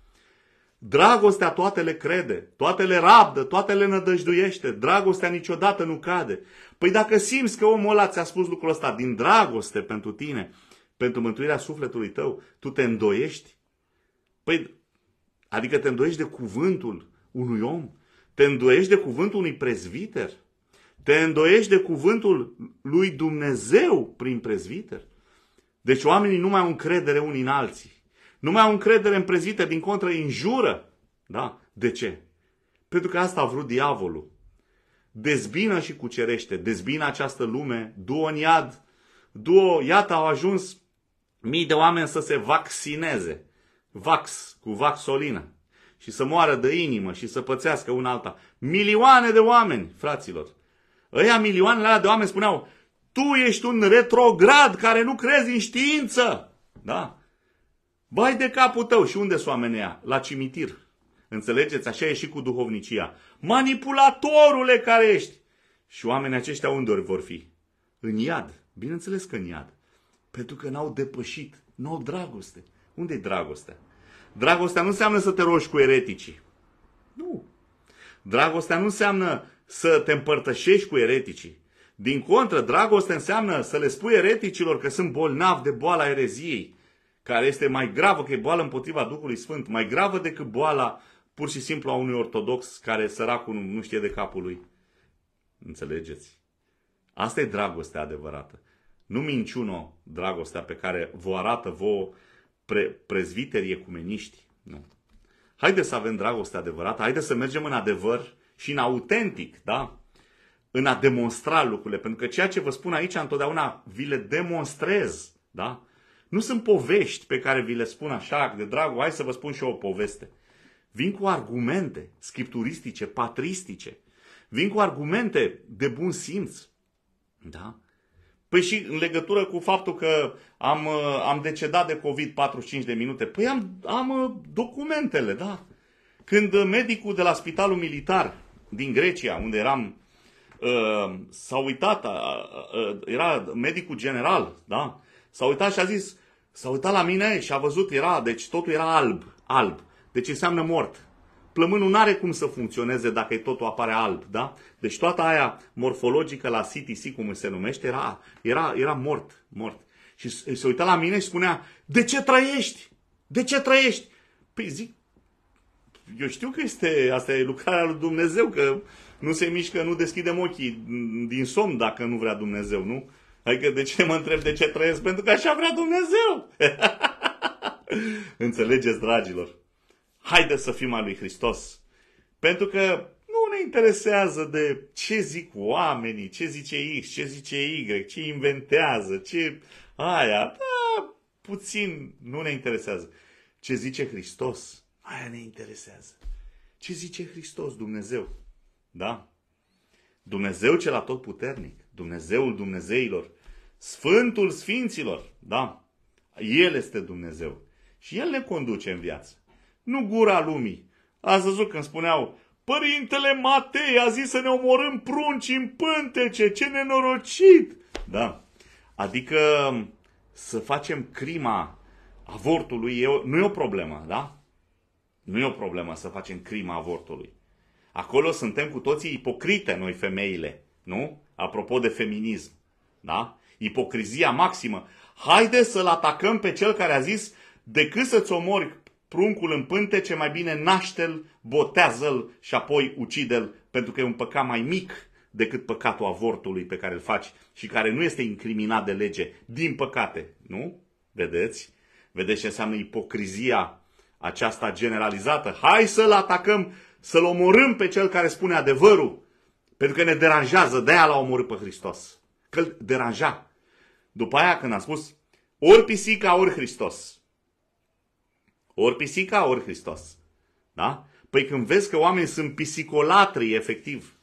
Dragostea toate le crede, toate le rabdă, toate le nădăjduiește, dragostea niciodată nu cade. Păi dacă simți că omul ăla ți-a spus lucrul ăsta din dragoste pentru tine, pentru mântuirea sufletului tău, tu te îndoiești? Păi, adică te îndoiești de cuvântul unui om? Te îndoiești de cuvântul unui prezviter? Te îndoiești de cuvântul lui Dumnezeu prin prezviter? Deci oamenii nu mai au încredere unii în alții. Nu mai au încredere în prezbiter, din contră îi înjură. Da? De ce? Pentru că asta a vrut diavolul. Dezbină și cucerește, dezbină această lume, du-o în iad, du-o, iată, au ajuns mii de oameni să se vaccineze. Vax, cu vaxolină. Și să moară de inimă și să pățească un alta. Milioane de oameni, fraților. Ăia milioanele alea de oameni spuneau, tu ești un retrograd care nu crezi în știință. Da? Vai de capul tău! Și unde sunt oamenii aia? La cimitir. Înțelegeți? Așa e și cu duhovnicia. Manipulatorule care ești! Și oamenii aceștia unde ori vor fi? În iad. Bineînțeles că în iad. Pentru că n-au depășit. N-au dragoste. Unde-i dragostea? Dragostea nu înseamnă să te rogi cu ereticii. Nu. Dragostea nu înseamnă să te împărtășești cu ereticii. Din contră, dragoste înseamnă să le spui ereticilor că sunt bolnavi de boala ereziei, care este mai gravă, că e boală împotriva Duhului Sfânt, mai gravă decât boala pur și simplu a unui ortodox care săracul nu știe de capul lui. Înțelegeți? Asta e dragostea adevărată. Nu minciună dragostea pe care vă arată vouă pre- prezviteri ecumeniști. Nu. Haideți să avem dragostea adevărată, haideți să mergem în adevăr și în autentic, da? În a demonstra lucrurile, pentru că ceea ce vă spun aici întotdeauna vi le demonstrez, da? Nu sunt povești pe care vi le spun așa, de dragul, hai să vă spun și eu o poveste. Vin cu argumente scripturistice, patristice. Vin cu argumente de bun simț. Da? Păi și în legătură cu faptul că am, uh, am decedat de COVID 45 de minute, păi am, am uh, documentele, da? Când uh, medicul de la Spitalul Militar din Grecia, unde eram, s-a uitat, era medicul general, da? S-a uitat și a zis, S-a uitat la mine și a văzut, era, deci totul era alb, alb. Deci înseamnă mort. Plămânul nu are cum să funcționeze dacă totul apare alb, da? Deci toată aia morfologică la CTC, cum se numește, era, era, era mort, mort. Și se uita la mine și spunea, de ce trăiești? De ce trăiești? Păi zic, eu știu că este, asta e lucrarea lui Dumnezeu, că nu se mișcă, nu deschidem ochii din somn dacă nu vrea Dumnezeu, nu? Adică de ce mă întreb de ce trăiesc? Pentru că așa vrea Dumnezeu. Înțelegeți, dragilor? Haideți să fim al lui Hristos. Pentru că nu ne interesează de ce zic oamenii, ce zice X, ce zice Y, ce inventează, ce aia. Da, puțin nu ne interesează. Ce zice Hristos, aia ne interesează. Ce zice Hristos, Dumnezeu? Da? Dumnezeu cel atotputernic, Dumnezeul Dumnezeilor, Sfântul Sfinților, da? El este Dumnezeu. Și El ne conduce în viață. Nu gura lumii. Ați văzut când spuneau, Părintele Matei a zis să ne omorâm prunci în pântece, ce nenorocit! Da. Adică să facem crima avortului e o, nu e o problemă, da? Nu e o problemă să facem crima avortului. Acolo suntem cu toții ipocrite noi femeile, nu? Apropo de feminism, da? Ipocrizia maximă. Haide să-l atacăm pe cel care a zis decât să-ți omori pruncul în ce mai bine naște-l, botează-l și apoi ucide-l, pentru că e un păcat mai mic decât păcatul avortului pe care îl faci și care nu este incriminat de lege, din păcate, nu? Vedeți? Vedeți ce înseamnă ipocrizia aceasta generalizată? Hai să-l atacăm, să-l omorâm pe cel care spune adevărul, pentru că ne deranjează, de-aia l-a omorât pe Hristos că îl deranja. După aia când a spus ori pisica, ori Hristos. Ori pisica, ori Hristos. Da? Păi când vezi că oamenii sunt pisicolatri, efectiv,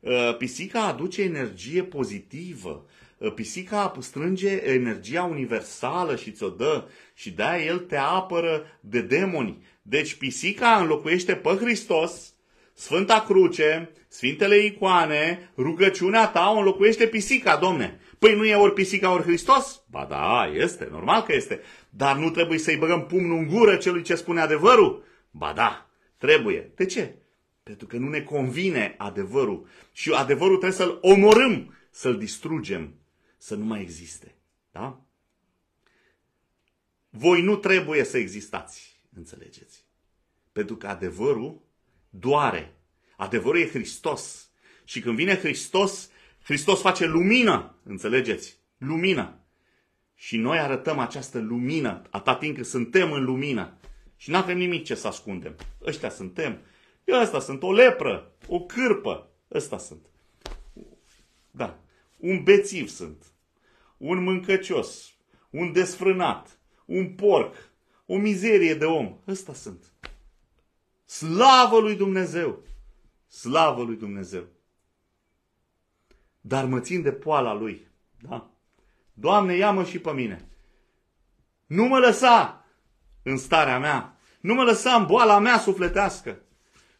uh, pisica aduce energie pozitivă. Uh, pisica strânge energia universală și ți-o dă și de el te apără de demoni. Deci pisica înlocuiește pe Hristos Sfânta Cruce, Sfintele Icoane, rugăciunea ta o înlocuiește pisica, domne. Păi nu e ori pisica, ori Hristos? Ba da, este, normal că este. Dar nu trebuie să-i băgăm pumnul în gură celui ce spune adevărul? Ba da, trebuie. De ce? Pentru că nu ne convine adevărul. Și adevărul trebuie să-l omorâm, să-l distrugem, să nu mai existe. Da? Voi nu trebuie să existați, înțelegeți? Pentru că adevărul doare. Adevărul e Hristos. Și când vine Hristos, Hristos face lumină, înțelegeți? Lumină. Și noi arătăm această lumină atât timp cât suntem în lumină. Și nu avem nimic ce să ascundem. Ăștia suntem. Eu ăsta sunt o lepră, o cârpă. Ăsta sunt. Da. Un bețiv sunt. Un mâncăcios. Un desfrânat. Un porc. O mizerie de om. Ăsta sunt. Slavă lui Dumnezeu! Slavă lui Dumnezeu! Dar mă țin de poala lui. Da? Doamne, ia-mă și pe mine. Nu mă lăsa în starea mea. Nu mă lăsa în boala mea sufletească.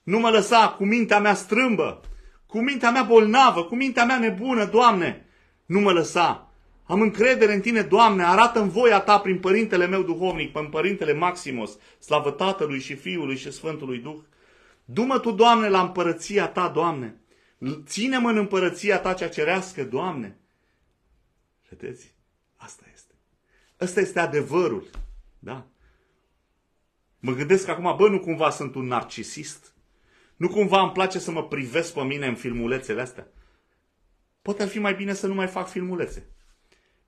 Nu mă lăsa cu mintea mea strâmbă, cu mintea mea bolnavă, cu mintea mea nebună, Doamne. Nu mă lăsa am încredere în tine, Doamne, arată în voia ta prin părintele meu duhovnic, prin părintele Maximos, slavă Tatălui și Fiului și Sfântului Duh. Dumă tu, Doamne, la împărăția ta, Doamne. Ține-mă în împărăția ta cea cerească, Doamne. Vedeți? Asta este. Asta este adevărul. Da? Mă gândesc acum, bă, nu cumva sunt un narcisist? Nu cumva îmi place să mă privesc pe mine în filmulețele astea? Poate ar fi mai bine să nu mai fac filmulețe.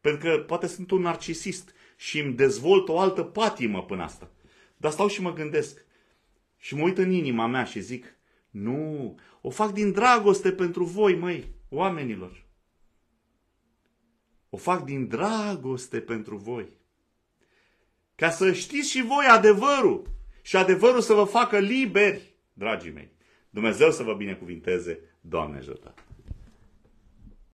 Pentru că poate sunt un narcisist și îmi dezvolt o altă patimă până asta. Dar stau și mă gândesc și mă uit în inima mea și zic, nu, o fac din dragoste pentru voi, măi, oamenilor. O fac din dragoste pentru voi. Ca să știți și voi adevărul și adevărul să vă facă liberi, dragii mei. Dumnezeu să vă binecuvinteze, Doamne ajută!